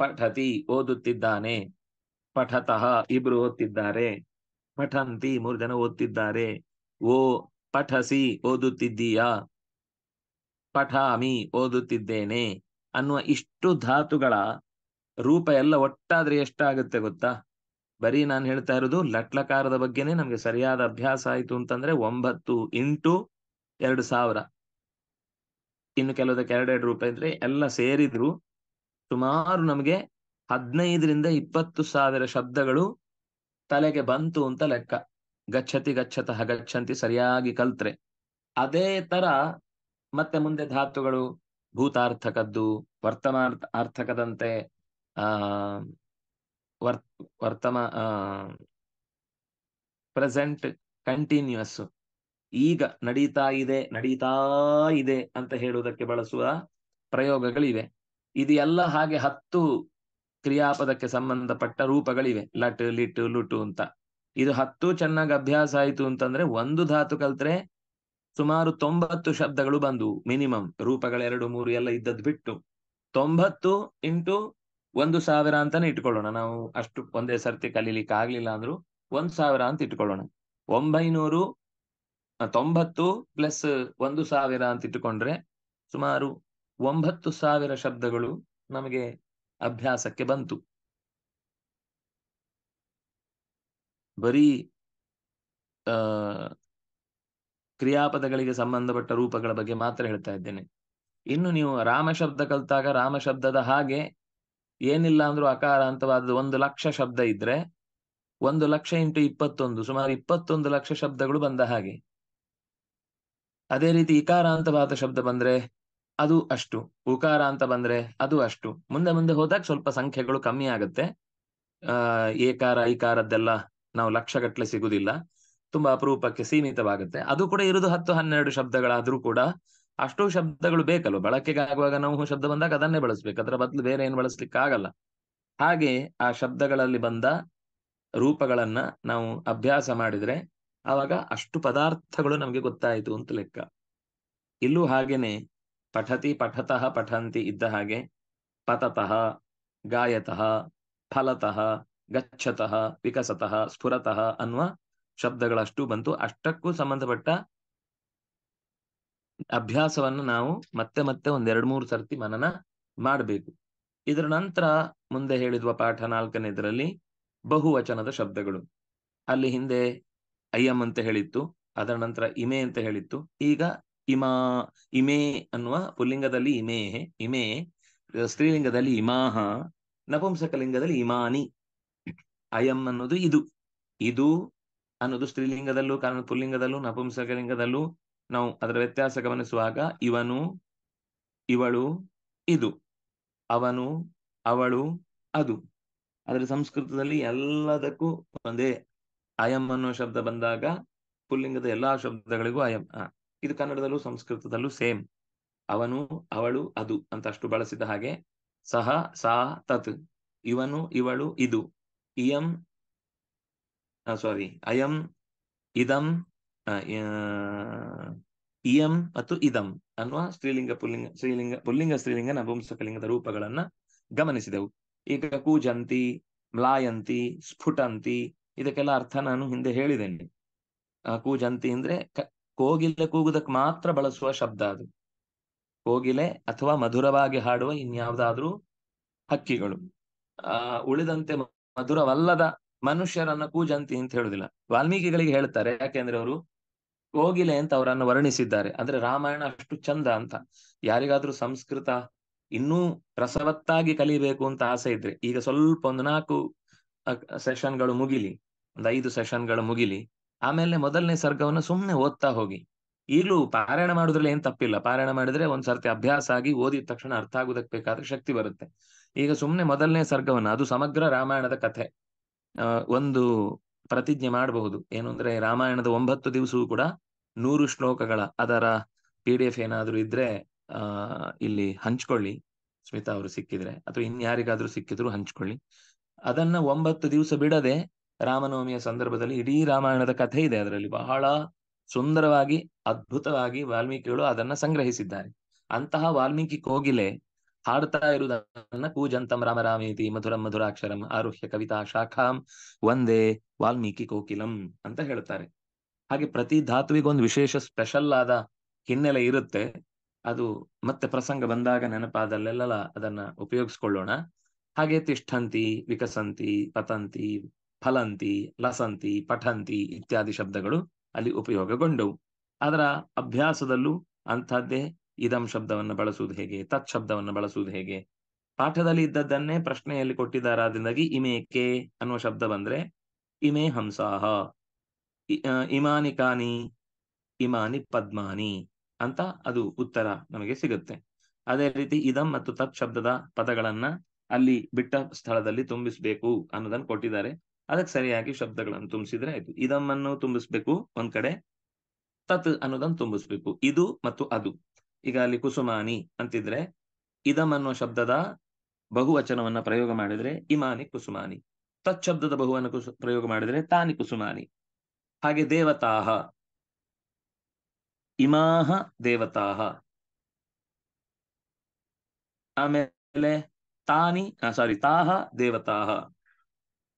ಪಠತಿ ಓದುತ್ತಿದ್ದಾನೆ ಪಠತಃ ಇಬ್ರು ಓದ್ತಿದ್ದಾರೆ ಪಠಂತಿ ಮೂರು ಜನ ಓದ್ತಿದ್ದಾರೆ ಓ ಪಠಸಿ ಓದುತ್ತಿದ್ದೀಯ ಪಠಾಮಿ ಓದುತ್ತಿದ್ದೇನೆ ಅನ್ನುವ ಇಷ್ಟು ಧಾತುಗಳ ರೂಪ ಎಲ್ಲ ಒಟ್ಟಾದ್ರೆ ಎಷ್ಟಾಗುತ್ತೆ ಗೊತ್ತಾ ಬರೀ ನಾನು ಹೇಳ್ತಾ ಇರೋದು ಲಟ್ಲಕಾರದ ಬಗ್ಗೆನೆ ನಮ್ಗೆ ಸರಿಯಾದ ಅಭ್ಯಾಸ ಆಯ್ತು ಅಂತಂದ್ರೆ ಒಂಬತ್ತು ಇಂಟು ಎರಡು ಸಾವಿರ ಇನ್ನು ಕೆಲವದಕ್ಕೆ ಎರಡೆರಡು ರೂಪಾಯಿ ಅಂದ್ರೆ ಎಲ್ಲ ಸೇರಿದ್ರು ಸುಮಾರು ನಮಗೆ ಹದಿನೈದರಿಂದ ಇಪ್ಪತ್ತು ಸಾವಿರ ಶಬ್ದಗಳು ತಲೆಗೆ ಬಂತು ಅಂತ ಲೆಕ್ಕ ಗಚ್ಚತಿ ಗಚ್ಚತ ಹಗಚ್ಚಂತಿ ಸರಿಯಾಗಿ ಕಲ್ತ್ರೆ ಅದೇ ತರ ಮತ್ತೆ ಮುಂದೆ ಧಾತುಗಳು ಭೂತಾರ್ಥಕದ್ದು ವರ್ತಮಾರ್ಥ ಅರ್ಥಕದಂತೆ ಆ ವರ್ ವರ್ತಮ ಪ್ರೆಸೆಂಟ್ ಕಂಟಿನ್ಯೂಸ್ ಈಗ ನಡೀತಾ ಇದೆ ನಡೀತಾ ಇದೆ ಅಂತ ಹೇಳುವುದಕ್ಕೆ ಬಳಸುವ ಪ್ರಯೋಗಗಳಿವೆ ಇದು ಎಲ್ಲ ಹಾಗೆ ಹತ್ತು ಕ್ರಿಯಾಪದಕ್ಕೆ ಸಂಬಂಧಪಟ್ಟ ರೂಪಗಳಿವೆ ಲಟ್ ಲಿಟ್ ಲುಟು ಅಂತ ಇದು ಹತ್ತು ಚೆನ್ನಾಗಿ ಅಭ್ಯಾಸ ಆಯಿತು ಅಂತಂದ್ರೆ ಒಂದು ಧಾತು ಕಲ್ತ್ರೆ ಸುಮಾರು ತೊಂಬತ್ತು ಶಬ್ದಗಳು ಬಂದು ಮಿನಿಮಮ್ ಎರಡು ಮೂರು ಎಲ್ಲ ಇದ್ದದ್ದು ಬಿಟ್ಟು ತೊಂಬತ್ತು ಇಂಟು ಒಂದು ಸಾವಿರ ಅಂತಾನೆ ಇಟ್ಕೊಳ್ಳೋಣ ನಾವು ಅಷ್ಟು ಒಂದೇ ಸರ್ತಿ ಕಲೀಲಿಕ್ಕೆ ಆಗ್ಲಿಲ್ಲ ಅಂದ್ರು ಒಂದ್ ಸಾವಿರ ಅಂತ ಇಟ್ಕೊಳ್ಳೋಣ ಒಂಬೈನೂರು ತೊಂಬತ್ತು ಪ್ಲಸ್ ಒಂದು ಸಾವಿರ ಅಂತ ಇಟ್ಟುಕೊಂಡ್ರೆ ಸುಮಾರು ಒಂಬತ್ತು ಸಾವಿರ ಶಬ್ದಗಳು ನಮಗೆ ಅಭ್ಯಾಸಕ್ಕೆ ಬಂತು ಬರೀ ಆ ಕ್ರಿಯಾಪದಗಳಿಗೆ ಸಂಬಂಧಪಟ್ಟ ರೂಪಗಳ ಬಗ್ಗೆ ಮಾತ್ರ ಹೇಳ್ತಾ ಇದ್ದೇನೆ ಇನ್ನು ನೀವು ರಾಮ ಶಬ್ದ ಕಲ್ತಾಗ ರಾಮ ಹಾಗೆ ಏನಿಲ್ಲ ಅಂದ್ರೂ ಅಕಾರ ಅಂತವಾದ ಒಂದು ಲಕ್ಷ ಶಬ್ದ ಇದ್ರೆ ಒಂದು ಲಕ್ಷ ಇಂಟು ಇಪ್ಪತ್ತೊಂದು ಸುಮಾರು ಇಪ್ಪತ್ತೊಂದು ಲಕ್ಷ ಶಬ್ದಗಳು ಬಂದ ಹಾಗೆ ಅದೇ ರೀತಿ ಇಕಾರ ಅಂತವಾದ ಶಬ್ದ ಬಂದ್ರೆ ಅದು ಅಷ್ಟು ಉಕಾರ ಅಂತ ಬಂದ್ರೆ ಅದು ಅಷ್ಟು ಮುಂದೆ ಮುಂದೆ ಹೋದಾಗ ಸ್ವಲ್ಪ ಸಂಖ್ಯೆಗಳು ಕಮ್ಮಿ ಆಗುತ್ತೆ ಆ ಏಕಾರ ಐಕಾರದ್ದೆಲ್ಲ ನಾವು ಗಟ್ಟಲೆ ಸಿಗುದಿಲ್ಲ ತುಂಬಾ ಅಪರೂಪಕ್ಕೆ ಸೀಮಿತವಾಗುತ್ತೆ ಅದು ಕೂಡ ಇರುದು ಹತ್ತು ಹನ್ನೆರಡು ಶಬ್ದಗಳಾದ್ರೂ ಕೂಡ ಅಷ್ಟು ಶಬ್ದಗಳು ಬೇಕಲ್ವ ಬಳಕೆಗೆ ಆಗುವಾಗ ನಾವು ಶಬ್ದ ಬಂದಾಗ ಅದನ್ನೇ ಬಳಸ್ಬೇಕು ಅದರ ಬದಲು ಬೇರೆ ಏನು ಬಳಸ್ಲಿಕ್ಕೆ ಆಗಲ್ಲ ಹಾಗೆ ಆ ಶಬ್ದಗಳಲ್ಲಿ ಬಂದ ರೂಪಗಳನ್ನ ನಾವು ಅಭ್ಯಾಸ ಮಾಡಿದ್ರೆ ಆವಾಗ ಅಷ್ಟು ಪದಾರ್ಥಗಳು ನಮಗೆ ಗೊತ್ತಾಯಿತು ಅಂತ ಲೆಕ್ಕ ಇಲ್ಲೂ ಹಾಗೇನೆ ಪಠತಿ ಪಠತಃ ಪಠಂತಿ ಇದ್ದ ಹಾಗೆ ಪತತಃ ಗಾಯತಃ ಫಲತಃ ಗಚ್ಚತಃ ವಿಕಸತಃ ಸ್ಫುರತಃ ಅನ್ನುವ ಶಬ್ದಗಳಷ್ಟು ಬಂತು ಅಷ್ಟಕ್ಕೂ ಸಂಬಂಧಪಟ್ಟ ಅಭ್ಯಾಸವನ್ನು ನಾವು ಮತ್ತೆ ಮತ್ತೆ ಒಂದ್ ಮೂರು ಸರ್ತಿ ಮನನ ಮಾಡಬೇಕು ಇದರ ನಂತರ ಮುಂದೆ ಹೇಳಿದುವ ಪಾಠ ನಾಲ್ಕನೇದರಲ್ಲಿ ಬಹುವಚನದ ಶಬ್ದಗಳು ಅಲ್ಲಿ ಹಿಂದೆ ಅಯ್ಯಂ ಅಂತ ಹೇಳಿತ್ತು ಅದರ ನಂತರ ಇಮೆ ಅಂತ ಹೇಳಿತ್ತು ಈಗ ಇಮಾ ಇಮೆ ಅನ್ನುವ ಪುಲ್ಲಿಂಗದಲ್ಲಿ ಇಮೇ ಇಮೆ ಸ್ತ್ರೀಲಿಂಗದಲ್ಲಿ ಇಮಾಹ ನಪುಂಸಕಲಿಂಗದಲ್ಲಿ ಇಮಾನಿ ಅಯಂ ಅನ್ನೋದು ಇದು ಇದು ಅನ್ನೋದು ಸ್ತ್ರೀಲಿಂಗದಲ್ಲೂ ಕಾರಣ ಪುಲ್ಲಿಂಗದಲ್ಲೂ ನಪುಂಸಕಲಿಂಗದಲ್ಲೂ ನಾವು ಅದರ ವ್ಯತ್ಯಾಸ ಗಮನಿಸುವಾಗ ಇವನು ಇವಳು ಇದು ಅವನು ಅವಳು ಅದು ಆದರೆ ಸಂಸ್ಕೃತದಲ್ಲಿ ಎಲ್ಲದಕ್ಕೂ ಒಂದೇ ಅಯಂ ಅನ್ನೋ ಶಬ್ದ ಬಂದಾಗ ಪುಲ್ಲಿಂಗದ ಎಲ್ಲಾ ಶಬ್ದಗಳಿಗೂ ಅಯಂ ಇದು ಕನ್ನಡದಲ್ಲೂ ಸಂಸ್ಕೃತದಲ್ಲೂ ಸೇಮ್ ಅವನು ಅವಳು ಅದು ಅಂತ ಅಷ್ಟು ಬಳಸಿದ ಹಾಗೆ ಸಹ ಸಾ ತತ್ ಇವನು ಇವಳು ಇದು ಇಯಂ ಸಾರಿ ಅಯಂ ಇದಂ ಇಯಂ ah, ಮತ್ತು ಇದಂ ಅನ್ನುವ ಸ್ತ್ರೀಲಿಂಗ ಪುಲ್ಲಿಂಗ ಸ್ತ್ರೀಲಿಂಗ ಪುಲ್ಲಿಂಗ ಸ್ತ್ರೀಲಿಂಗ ನಪುಂಸಕಲಿಂಗದ ರೂಪಗಳನ್ನ ಗಮನಿಸಿದೆವು ಈಗ ಕೂಜಂತಿ ಮ್ಲಾಯಂತಿ ಸ್ಫುಟಂತಿ ಇದಕ್ಕೆಲ್ಲ ಅರ್ಥ ನಾನು ಹಿಂದೆ ಹೇಳಿದ್ದೇನೆ ಕೂಜಂತಿ ಅಂದ್ರೆ ಕೋಗಿಲೆ ಕೂಗುದಕ್ಕೆ ಮಾತ್ರ ಬಳಸುವ ಶಬ್ದ ಅದು ಕೋಗಿಲೆ ಅಥವಾ ಮಧುರವಾಗಿ ಹಾಡುವ ಇನ್ಯಾವುದಾದ್ರೂ ಹಕ್ಕಿಗಳು ಆ ಉಳಿದಂತೆ ಮಧುರವಲ್ಲದ ಮನುಷ್ಯರನ್ನ ಕೂಜಂತಿ ಅಂತ ಹೇಳುದಿಲ್ಲ ವಾಲ್ಮೀಕಿಗಳಿಗೆ ಹೇಳ್ತಾರೆ ಯಾಕೆಂದ್ರೆ ಅವರು ಕೋಗಿಲೆ ಅಂತ ಅವರನ್ನು ವರ್ಣಿಸಿದ್ದಾರೆ ಅಂದ್ರೆ ರಾಮಾಯಣ ಅಷ್ಟು ಚಂದ ಅಂತ ಯಾರಿಗಾದ್ರೂ ಸಂಸ್ಕೃತ ಇನ್ನೂ ರಸವತ್ತಾಗಿ ಕಲಿಬೇಕು ಅಂತ ಆಸೆ ಇದ್ರೆ ಈಗ ಸ್ವಲ್ಪ ಒಂದು ನಾಲ್ಕು ಸೆಷನ್ಗಳು ಮುಗಿಲಿ ಒಂದು ಐದು ಸೆಷನ್ಗಳು ಮುಗಿಲಿ ಆಮೇಲೆ ಮೊದಲನೇ ಸರ್ಗವನ್ನ ಸುಮ್ಮನೆ ಓದ್ತಾ ಹೋಗಿ ಈಗಲೂ ಪಾರಾಯಣ ಮಾಡುದ್ರಲ್ಲಿ ಏನ್ ತಪ್ಪಿಲ್ಲ ಪಾರಾಯಣ ಮಾಡಿದ್ರೆ ಒಂದ್ ಸರ್ತಿ ಅಭ್ಯಾಸ ಆಗಿ ಓದಿದ ತಕ್ಷಣ ಅರ್ಥ ಆಗುದಕ್ಕೆ ಬೇಕಾದ ಶಕ್ತಿ ಬರುತ್ತೆ ಈಗ ಸುಮ್ಮನೆ ಮೊದಲನೇ ಸರ್ಗವನ್ನ ಅದು ಸಮಗ್ರ ರಾಮಾಯಣದ ಕಥೆ ಒಂದು ಪ್ರತಿಜ್ಞೆ ಮಾಡಬಹುದು ಏನು ಅಂದ್ರೆ ರಾಮಾಯಣದ ಒಂಬತ್ತು ದಿವಸವೂ ಕೂಡ ನೂರು ಶ್ಲೋಕಗಳ ಅದರ ಪಿ ಡಿ ಎಫ್ ಏನಾದ್ರೂ ಇದ್ರೆ ಆ ಇಲ್ಲಿ ಹಂಚ್ಕೊಳ್ಳಿ ಸ್ಮಿತಾ ಅವರು ಸಿಕ್ಕಿದ್ರೆ ಅಥವಾ ಇನ್ಯಾರಿಗಾದ್ರೂ ಸಿಕ್ಕಿದ್ರು ಹಂಚ್ಕೊಳ್ಳಿ ಅದನ್ನ ಒಂಬತ್ತು ದಿವಸ ಬಿಡದೆ ರಾಮನವಮಿಯ ಸಂದರ್ಭದಲ್ಲಿ ಇಡೀ ರಾಮಾಯಣದ ಕಥೆ ಇದೆ ಅದರಲ್ಲಿ ಬಹಳ ಸುಂದರವಾಗಿ ಅದ್ಭುತವಾಗಿ ವಾಲ್ಮೀಕಿಗಳು ಅದನ್ನ ಸಂಗ್ರಹಿಸಿದ್ದಾರೆ ಅಂತಹ ವಾಲ್ಮೀಕಿ ಕೋಗಿಲೆ ಹಾಡ್ತಾ ಇರುವುದನ್ನ ಕೂಜಂತಂ ರಾಮರಾಮೀತಿ ಮಧುರಂ ಮಧುರಾಕ್ಷರಂ ಆರುಹ್ಯ ಕವಿತಾ ಶಾಖಾಂ ಒಂದೇ ವಾಲ್ಮೀಕಿ ಕೋಕಿಲಂ ಅಂತ ಹೇಳ್ತಾರೆ ಹಾಗೆ ಪ್ರತಿ ಧಾತುವಿಗೊಂದು ವಿಶೇಷ ಸ್ಪೆಷಲ್ ಆದ ಹಿನ್ನೆಲೆ ಇರುತ್ತೆ ಅದು ಮತ್ತೆ ಪ್ರಸಂಗ ಬಂದಾಗ ನೆನಪಾದಲ್ಲೆಲ್ಲ ಅದನ್ನ ಉಪಯೋಗಿಸ್ಕೊಳ್ಳೋಣ ಹಾಗೆ ತಿಷ್ಠಂತಿ ವಿಕಸಂತಿ ಪತಂತಿ ಫಲಂತಿ ಲಸಂತಿ ಪಠಂತಿ ಇತ್ಯಾದಿ ಶಬ್ದಗಳು ಅಲ್ಲಿ ಉಪಯೋಗಗೊಂಡವು ಅದರ ಅಭ್ಯಾಸದಲ್ಲೂ ಅಂಥದ್ದೇ ಇದಂ ಶಬ್ದವನ್ನು ಬಳಸುವುದು ಹೇಗೆ ತತ್ ಶಬ್ದವನ್ನು ಬಳಸುವುದು ಹೇಗೆ ಪಾಠದಲ್ಲಿ ಇದ್ದದ್ದನ್ನೇ ಪ್ರಶ್ನೆಯಲ್ಲಿ ಕೊಟ್ಟಿದ್ದಾರೆ ಕೊಟ್ಟಿದ್ದಾರಾದ್ರಿಂದಾಗಿ ಕೆ ಅನ್ನುವ ಶಬ್ದ ಬಂದ್ರೆ ಇಮೇ ಹಂಸಾಹ ಇಮಾನಿ ಕಾನಿ ಇಮಾನಿ ಪದ್ಮಾನಿ ಅಂತ ಅದು ಉತ್ತರ ನಮಗೆ ಸಿಗುತ್ತೆ ಅದೇ ರೀತಿ ಇದಂ ಮತ್ತು ತತ್ ಶಬ್ದದ ಪದಗಳನ್ನ ಅಲ್ಲಿ ಬಿಟ್ಟ ಸ್ಥಳದಲ್ಲಿ ತುಂಬಿಸ್ಬೇಕು ಅನ್ನೋದನ್ನ ಕೊಟ್ಟಿದ್ದಾರೆ ಅದಕ್ಕೆ ಸರಿಯಾಗಿ ಶಬ್ದಗಳನ್ನು ತುಂಬಿಸಿದ್ರೆ ಆಯ್ತು ಅನ್ನು ತುಂಬಿಸ್ಬೇಕು ಒಂದ್ ಕಡೆ ತತ್ ಅನ್ನೋದನ್ನ ತುಂಬಿಸ್ಬೇಕು ಇದು ಮತ್ತು ಅದು ಈಗ ಅಲ್ಲಿ ಕುಸುಮಾನಿ ಅಂತಿದ್ರೆ ಇದಂ ಅನ್ನೋ ಶಬ್ದದ ಬಹುವಚನವನ್ನ ಪ್ರಯೋಗ ಮಾಡಿದ್ರೆ ಇಮಾನಿ ಕುಸುಮಾನಿ ತತ್ ಶಬ್ದದ ಬಹುವನ್ನು ಕುಸು ಪ್ರಯೋಗ ಮಾಡಿದ್ರೆ ತಾನಿ ಕುಸುಮಾನಿ ಹಾಗೆ ದೇವತಾಹ ಇಮಾಹ ದೇವತಾಹ ಆಮೇಲೆ ತಾನಿ ಸಾರಿ ತಾಹ ದೇವತಾಹ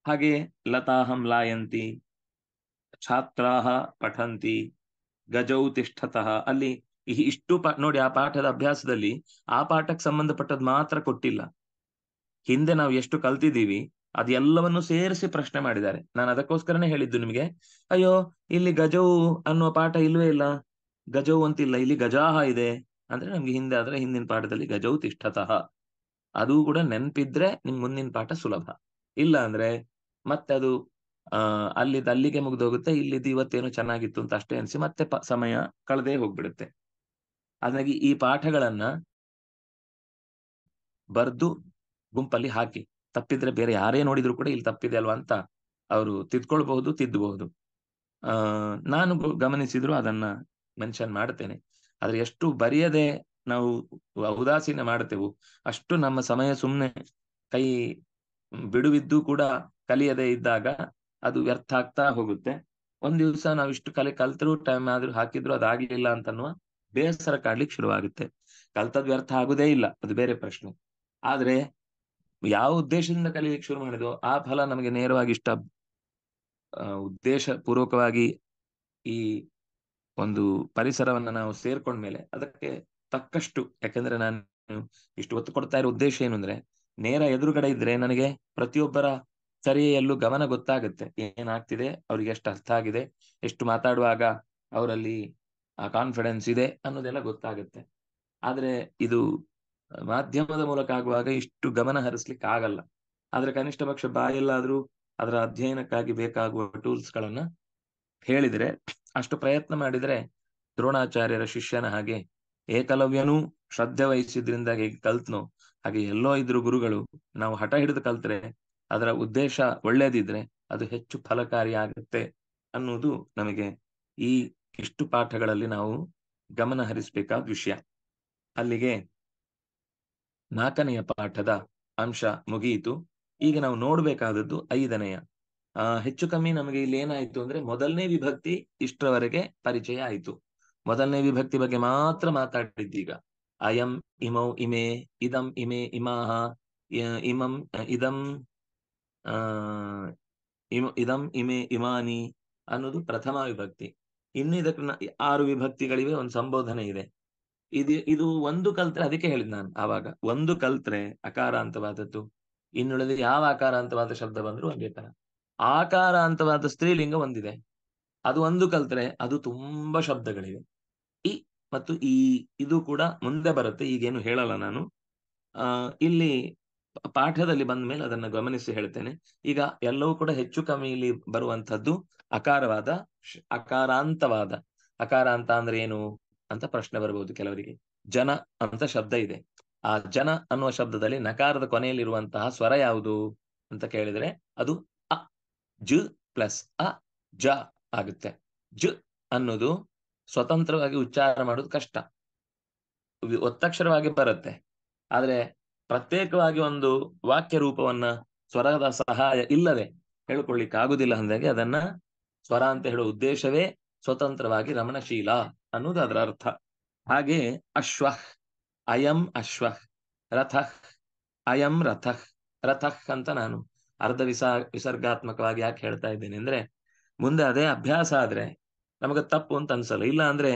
ಹಾಗೆ ಲತಾಹಂ ಲಾಯಂತಿ ಛಾತ್ರಾಹ ಪಠಂತಿ ಗಜೌ ತಿಷ್ಠತಃ ಅಲ್ಲಿ ಇಷ್ಟು ನೋಡಿ ಆ ಪಾಠದ ಅಭ್ಯಾಸದಲ್ಲಿ ಆ ಪಾಠಕ್ಕೆ ಸಂಬಂಧಪಟ್ಟದ್ ಮಾತ್ರ ಕೊಟ್ಟಿಲ್ಲ ಹಿಂದೆ ನಾವು ಎಷ್ಟು ಕಲ್ತಿದ್ದೀವಿ ಅದೆಲ್ಲವನ್ನು ಸೇರಿಸಿ ಪ್ರಶ್ನೆ ಮಾಡಿದ್ದಾರೆ ನಾನು ಅದಕ್ಕೋಸ್ಕರನೇ ಹೇಳಿದ್ದು ನಿಮಗೆ ಅಯ್ಯೋ ಇಲ್ಲಿ ಗಜವು ಅನ್ನುವ ಪಾಠ ಇಲ್ವೇ ಇಲ್ಲ ಗಜವು ಅಂತಿಲ್ಲ ಇಲ್ಲಿ ಗಜಾಹ ಇದೆ ಅಂದ್ರೆ ನಮ್ಗೆ ಹಿಂದೆ ಆದ್ರೆ ಹಿಂದಿನ ಪಾಠದಲ್ಲಿ ಗಜವು ತಿಷ್ಠತಃ ಅದು ಕೂಡ ನೆನ್ಪಿದ್ರೆ ನಿಮ್ ಮುಂದಿನ ಪಾಠ ಸುಲಭ ಇಲ್ಲ ಅಂದ್ರೆ ಮತ್ತೆ ಅದು ಆ ಅಲ್ಲಿದ್ದ ಅಲ್ಲಿಗೆ ಮುಗ್ದೋಗುತ್ತೆ ಇಲ್ಲಿದ್ದು ಇವತ್ತೇನೋ ಚೆನ್ನಾಗಿತ್ತು ಅಂತ ಅಷ್ಟೇ ಅನಿಸಿ ಮತ್ತೆ ಸಮಯ ಕಳೆದೇ ಹೋಗ್ಬಿಡುತ್ತೆ ಹಾಗಾಗಿ ಈ ಪಾಠಗಳನ್ನ ಬರ್ದು ಗುಂಪಲ್ಲಿ ಹಾಕಿ ತಪ್ಪಿದ್ರೆ ಬೇರೆ ಯಾರೇ ನೋಡಿದ್ರು ಕೂಡ ಇಲ್ಲಿ ತಪ್ಪಿದೆ ಅಲ್ವಾ ಅಂತ ಅವರು ತಿದ್ಕೊಳ್ಬಹುದು ತಿದ್ದಬಹುದು ಆ ನಾನು ಗಮನಿಸಿದ್ರು ಅದನ್ನ ಮೆನ್ಷನ್ ಮಾಡ್ತೇನೆ ಆದ್ರೆ ಎಷ್ಟು ಬರೆಯದೆ ನಾವು ಉದಾಸೀನ ಮಾಡ್ತೇವೋ ಅಷ್ಟು ನಮ್ಮ ಸಮಯ ಸುಮ್ಮನೆ ಕೈ ಬಿಡುವಿದ್ದು ಕೂಡ ಕಲಿಯದೆ ಇದ್ದಾಗ ಅದು ವ್ಯರ್ಥ ಆಗ್ತಾ ಹೋಗುತ್ತೆ ಒಂದ್ ದಿವ್ಸ ಇಷ್ಟು ಕಲೆ ಕಲ್ತರು ಟೈಮ್ ಆದ್ರೂ ಹಾಕಿದ್ರು ಅದಾಗ್ಲಿಲ್ಲ ಅಂತನ್ನುವ ಬೇಸರ ಕಾಡ್ಲಿಕ್ಕೆ ಶುರುವಾಗುತ್ತೆ ಕಲ್ತದ್ ವ್ಯರ್ಥ ಆಗುದೇ ಇಲ್ಲ ಅದು ಬೇರೆ ಪ್ರಶ್ನೆ ಆದ್ರೆ ಯಾವ ಉದ್ದೇಶದಿಂದ ಕಲಿಯಲಿಕ್ಕೆ ಶುರು ಮಾಡಿದೋ ಆ ಫಲ ನಮಗೆ ನೇರವಾಗಿ ಇಷ್ಟ ಉದ್ದೇಶ ಪೂರ್ವಕವಾಗಿ ಈ ಒಂದು ಪರಿಸರವನ್ನ ನಾವು ಸೇರ್ಕೊಂಡ ಮೇಲೆ ಅದಕ್ಕೆ ತಕ್ಕಷ್ಟು ಯಾಕಂದ್ರೆ ನಾನು ಇಷ್ಟು ಒತ್ತು ಕೊಡ್ತಾ ಇರೋ ಉದ್ದೇಶ ಏನು ಅಂದ್ರೆ ನೇರ ಎದುರುಗಡೆ ಇದ್ರೆ ನನಗೆ ಪ್ರತಿಯೊಬ್ಬರ ಸರಿಯಲ್ಲೂ ಗಮನ ಗೊತ್ತಾಗುತ್ತೆ ಏನಾಗ್ತಿದೆ ಅವ್ರಿಗೆ ಎಷ್ಟು ಅರ್ಥ ಆಗಿದೆ ಎಷ್ಟು ಮಾತಾಡುವಾಗ ಅವರಲ್ಲಿ ಆ ಕಾನ್ಫಿಡೆನ್ಸ್ ಇದೆ ಅನ್ನೋದೆಲ್ಲ ಗೊತ್ತಾಗುತ್ತೆ ಆದ್ರೆ ಇದು ಮಾಧ್ಯಮದ ಮೂಲಕ ಆಗುವಾಗ ಇಷ್ಟು ಗಮನ ಹರಿಸ್ಲಿಕ್ಕೆ ಆಗಲ್ಲ ಆದ್ರೆ ಕನಿಷ್ಠ ಪಕ್ಷ ಬಾಯಲ್ಲಾದ್ರೂ ಅದರ ಅಧ್ಯಯನಕ್ಕಾಗಿ ಬೇಕಾಗುವ ಟೂಲ್ಸ್ ಗಳನ್ನ ಹೇಳಿದ್ರೆ ಅಷ್ಟು ಪ್ರಯತ್ನ ಮಾಡಿದ್ರೆ ದ್ರೋಣಾಚಾರ್ಯರ ಶಿಷ್ಯನ ಹಾಗೆ ಏಕಲವ್ಯನೂ ಶ್ರದ್ಧೆ ವಹಿಸಿದ್ರಿಂದ ಹೇಗೆ ಕಲ್ತ್ನೋ ಹಾಗೆ ಎಲ್ಲೋ ಇದ್ರು ಗುರುಗಳು ನಾವು ಹಠ ಹಿಡಿದು ಕಲ್ತ್ರೆ ಅದರ ಉದ್ದೇಶ ಒಳ್ಳೇದಿದ್ರೆ ಅದು ಹೆಚ್ಚು ಫಲಕಾರಿ ಆಗುತ್ತೆ ಅನ್ನೋದು ನಮಗೆ ಈ ಇಷ್ಟು ಪಾಠಗಳಲ್ಲಿ ನಾವು ಗಮನ ಹರಿಸಬೇಕಾದ ವಿಷಯ ಅಲ್ಲಿಗೆ ನಾಲ್ಕನೆಯ ಪಾಠದ ಅಂಶ ಮುಗಿಯಿತು ಈಗ ನಾವು ನೋಡ್ಬೇಕಾದದ್ದು ಐದನೆಯ ಆ ಹೆಚ್ಚು ಕಮ್ಮಿ ನಮಗೆ ಇಲ್ಲಿ ಏನಾಯ್ತು ಅಂದ್ರೆ ಮೊದಲನೇ ವಿಭಕ್ತಿ ಇಷ್ಟರವರೆಗೆ ಪರಿಚಯ ಆಯ್ತು ಮೊದಲನೇ ವಿಭಕ್ತಿ ಬಗ್ಗೆ ಮಾತ್ರ ಮಾತಾಡಿದ್ದೀಗ ಅಯಂ ಇಮೌ ಇಮೆ ಇದಂ ಇಮೆ ಇಮಾಹ ಇಮಂ ಇದಂ ಇಮ್ ಇದಂ ಇಮೆ ಇಮಾನಿ ಅನ್ನೋದು ಪ್ರಥಮ ವಿಭಕ್ತಿ ಇನ್ನು ಇದಕ್ಕೆ ಆರು ವಿಭಕ್ತಿಗಳಿವೆ ಒಂದು ಸಂಬೋಧನೆ ಇದೆ ಇದು ಇದು ಒಂದು ಕಲ್ತ್ರೆ ಅದಕ್ಕೆ ಹೇಳಿದ್ ನಾನು ಆವಾಗ ಒಂದು ಕಲ್ತ್ರೆ ಅಕಾರಾಂತವಾದದ್ದು ಇನ್ನುಳಿದ ಯಾವ ಅಕಾರಾಂತವಾದ ಶಬ್ದ ಬಂದರೂ ಒಂದೇ ತರ ಆಕಾರಾಂತವಾದ ಸ್ತ್ರೀಲಿಂಗ ಒಂದಿದೆ ಅದು ಒಂದು ಕಲ್ತ್ರೆ ಅದು ತುಂಬಾ ಶಬ್ದಗಳಿವೆ ಈ ಮತ್ತು ಈ ಇದು ಕೂಡ ಮುಂದೆ ಬರುತ್ತೆ ಈಗೇನು ಹೇಳಲ್ಲ ನಾನು ಆ ಇಲ್ಲಿ ಪಾಠದಲ್ಲಿ ಬಂದ ಮೇಲೆ ಅದನ್ನ ಗಮನಿಸಿ ಹೇಳ್ತೇನೆ ಈಗ ಎಲ್ಲವೂ ಕೂಡ ಹೆಚ್ಚು ಕಮ್ಮಿ ಇಲ್ಲಿ ಬರುವಂತದ್ದು ಅಕಾರವಾದ ಅಕಾರಾಂತವಾದ ಅಕಾರಾಂತ ಅಂದ್ರೆ ಏನು ಅಂತ ಪ್ರಶ್ನೆ ಬರಬಹುದು ಕೆಲವರಿಗೆ ಜನ ಅಂತ ಶಬ್ದ ಇದೆ ಆ ಜನ ಅನ್ನುವ ಶಬ್ದದಲ್ಲಿ ನಕಾರದ ಕೊನೆಯಲ್ಲಿರುವಂತಹ ಸ್ವರ ಯಾವುದು ಅಂತ ಕೇಳಿದ್ರೆ ಅದು ಅ ಜ ಪ್ಲಸ್ ಅ ಜ ಆಗುತ್ತೆ ಜ ಅನ್ನೋದು ಸ್ವತಂತ್ರವಾಗಿ ಉಚ್ಚಾರ ಮಾಡೋದು ಕಷ್ಟ ಒತ್ತಕ್ಷರವಾಗಿ ಬರುತ್ತೆ ಆದ್ರೆ ಪ್ರತ್ಯೇಕವಾಗಿ ಒಂದು ವಾಕ್ಯ ರೂಪವನ್ನ ಸ್ವರದ ಸಹಾಯ ಇಲ್ಲದೆ ಹೇಳ್ಕೊಳ್ಲಿಕ್ಕೆ ಆಗುದಿಲ್ಲ ಅಂದಾಗೆ ಅದನ್ನ ಸ್ವರ ಅಂತ ಹೇಳೋ ಉದ್ದೇಶವೇ ಸ್ವತಂತ್ರವಾಗಿ ರಮಣಶೀಲ ಅನ್ನೋದು ಅದರ ಅರ್ಥ ಹಾಗೆ ಅಶ್ವಃ ಅಯಂ ಅಶ್ವಃ ರಥಃ ಅಯಂ ರಥಃ ರಥಃ ಅಂತ ನಾನು ಅರ್ಧ ವಿಸ ವಿಸರ್ಗಾತ್ಮಕವಾಗಿ ಯಾಕೆ ಹೇಳ್ತಾ ಇದ್ದೇನೆ ಅಂದ್ರೆ ಮುಂದೆ ಅದೇ ಅಭ್ಯಾಸ ಆದ್ರೆ ನಮಗೆ ತಪ್ಪು ಅಂತ ಅನ್ಸಲ್ಲ ಇಲ್ಲ ಅಂದ್ರೆ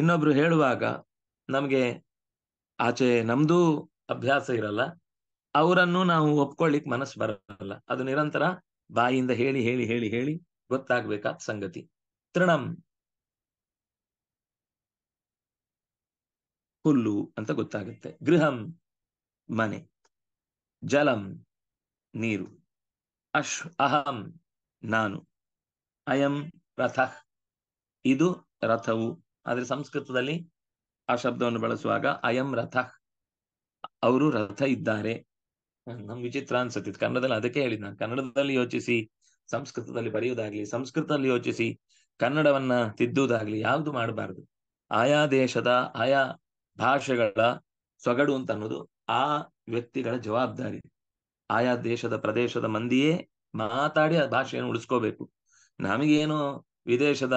ಇನ್ನೊಬ್ರು ಹೇಳುವಾಗ ನಮ್ಗೆ ಆಚೆ ನಮ್ದು ಅಭ್ಯಾಸ ಇರಲ್ಲ ಅವರನ್ನು ನಾವು ಒಪ್ಕೊಳ್ಳಿಕ್ ಮನಸ್ಸು ಬರಲ್ಲ ಅದು ನಿರಂತರ ಬಾಯಿಂದ ಹೇಳಿ ಹೇಳಿ ಹೇಳಿ ಹೇಳಿ ಗೊತ್ತಾಗ್ಬೇಕಾದ ಸಂಗತಿ ತೃಣಂ ಹುಲ್ಲು ಅಂತ ಗೊತ್ತಾಗುತ್ತೆ ಗೃಹಂ ಮನೆ ಜಲಂ ನೀರು ಅಶ್ ಅಹಂ ನಾನು ಅಯಂ ರಥ ಇದು ರಥವು ಆದ್ರೆ ಸಂಸ್ಕೃತದಲ್ಲಿ ಆ ಶಬ್ದವನ್ನು ಬಳಸುವಾಗ ಅಯಂ ರಥ ಅವರು ರಥ ಇದ್ದಾರೆ ನಮ್ ವಿಚಿತ್ರ ಅನ್ಸತಿತ್ತು ಕನ್ನಡದಲ್ಲಿ ಅದಕ್ಕೆ ಹೇಳಿದ್ ನಾನು ಕನ್ನಡದಲ್ಲಿ ಯೋಚಿಸಿ ಸಂಸ್ಕೃತದಲ್ಲಿ ಬರೆಯುವುದಾಗ್ಲಿ ಸಂಸ್ಕೃತದಲ್ಲಿ ಯೋಚಿಸಿ ಕನ್ನಡವನ್ನ ತಿದ್ದುವುದಾಗ್ಲಿ ಯಾವುದು ಮಾಡಬಾರದು ಆಯಾ ದೇಶದ ಆಯಾ ಭಾಷೆಗಳ ಸೊಗಡು ಅಂತ ಅನ್ನೋದು ಆ ವ್ಯಕ್ತಿಗಳ ಜವಾಬ್ದಾರಿ ಆಯಾ ದೇಶದ ಪ್ರದೇಶದ ಮಂದಿಯೇ ಮಾತಾಡಿ ಆ ಭಾಷೆಯನ್ನು ಉಳಿಸ್ಕೋಬೇಕು ನಮಗೇನು ವಿದೇಶದ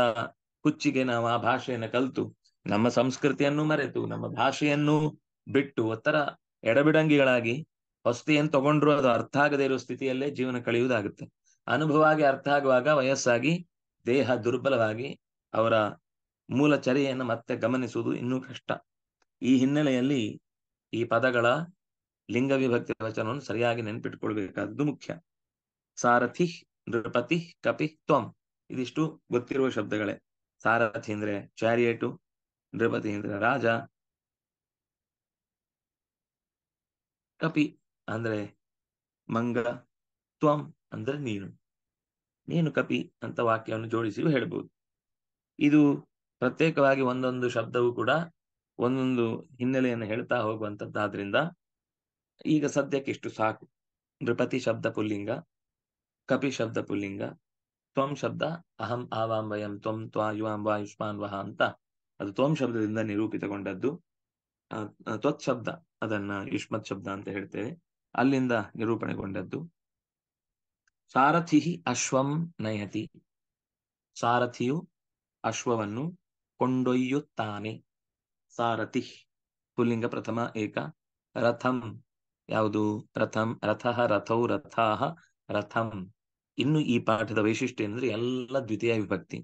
ಹುಚ್ಚಿಗೆ ನಾವು ಆ ಭಾಷೆಯನ್ನು ಕಲ್ತು ನಮ್ಮ ಸಂಸ್ಕೃತಿಯನ್ನು ಮರೆತು ನಮ್ಮ ಭಾಷೆಯನ್ನು ಬಿಟ್ಟು ಒತ್ತರ ಎಡಬಿಡಂಗಿಗಳಾಗಿ ಹೊಸ್ತಿಯನ್ನು ತಗೊಂಡ್ರು ಅದು ಅರ್ಥ ಆಗದೇ ಇರೋ ಸ್ಥಿತಿಯಲ್ಲೇ ಜೀವನ ಕಳೆಯುವುದಾಗುತ್ತೆ ಅನುಭವವಾಗಿ ಅರ್ಥ ಆಗುವಾಗ ವಯಸ್ಸಾಗಿ ದೇಹ ದುರ್ಬಲವಾಗಿ ಅವರ ಮೂಲ ಚರಿಯನ್ನು ಮತ್ತೆ ಗಮನಿಸುವುದು ಇನ್ನೂ ಕಷ್ಟ ಈ ಹಿನ್ನೆಲೆಯಲ್ಲಿ ಈ ಪದಗಳ ಲಿಂಗ ವಿಭಕ್ತಿ ವಚನವನ್ನು ಸರಿಯಾಗಿ ನೆನ್ಪಿಟ್ಕೊಳ್ಬೇಕಾದ್ದು ಮುಖ್ಯ ಸಾರಥಿ ನೃಪತಿ ಕಪಿ ತ್ವಂ ಇದಿಷ್ಟು ಗೊತ್ತಿರುವ ಶಬ್ದಗಳೇ ಸಾರಥಿ ಅಂದ್ರೆ ಚಾರಿಯೇಟು ನೃಪತಿ ಅಂದ್ರೆ ರಾಜ ಕಪಿ ಅಂದ್ರೆ ಮಂಗ ತ್ವಂ ಅಂದ್ರೆ ನೀನು ನೀನು ಕಪಿ ಅಂತ ವಾಕ್ಯವನ್ನು ಜೋಡಿಸಿ ಹೇಳಬಹುದು ಇದು ಪ್ರತ್ಯೇಕವಾಗಿ ಒಂದೊಂದು ಶಬ್ದವೂ ಕೂಡ ಒಂದೊಂದು ಹಿನ್ನೆಲೆಯನ್ನು ಹೇಳ್ತಾ ಹೋಗುವಂತದ್ದಾದ್ರಿಂದ ಈಗ ಸದ್ಯಕ್ಕೆ ಇಷ್ಟು ಸಾಕು ನೃಪತಿ ಶಬ್ದ ಪುಲ್ಲಿಂಗ ಕಪಿ ಶಬ್ದ ಪುಲ್ಲಿಂಗ ತ್ವಂ ಶಬ್ದ ಅಹಂ ಆವಾಂ ವಯಂ ತ್ವಂ ತ್ವಾ ಯುವಾಂ ವಾ ಯುಷ್ಮಾನ್ ವಹ ಅಂತ ಅದು ತ್ವಂ ಶಬ್ದದಿಂದ ನಿರೂಪಿತಗೊಂಡದ್ದು ತ್ವತ್ ಶಬ್ದ ಅದನ್ನ ಯುಷ್ಮತ್ ಶಬ್ದ ಅಂತ ಹೇಳ್ತೇವೆ ಅಲ್ಲಿಂದ ನಿರೂಪಣೆಗೊಂಡದ್ದು ಸಾರಥಿ ಅಶ್ವಂ ನಯತಿ ಸಾರಥಿಯು ಅಶ್ವವನ್ನು ಕೊಂಡೊಯ್ಯುತ್ತಾನೆ ಸಾರಥಿ ಪುಲ್ಲಿಂಗ ಪ್ರಥಮ ಏಕ ರಥಂ ಯಾವುದು ರಥಂ ರಥಃ ರಥೌ ರಥಾಹ ರಥಂ ಇನ್ನು ಈ ಪಾಠದ ವೈಶಿಷ್ಟ್ಯ ಅಂದ್ರೆ ಎಲ್ಲ ದ್ವಿತೀಯ ವಿಭಕ್ತಿ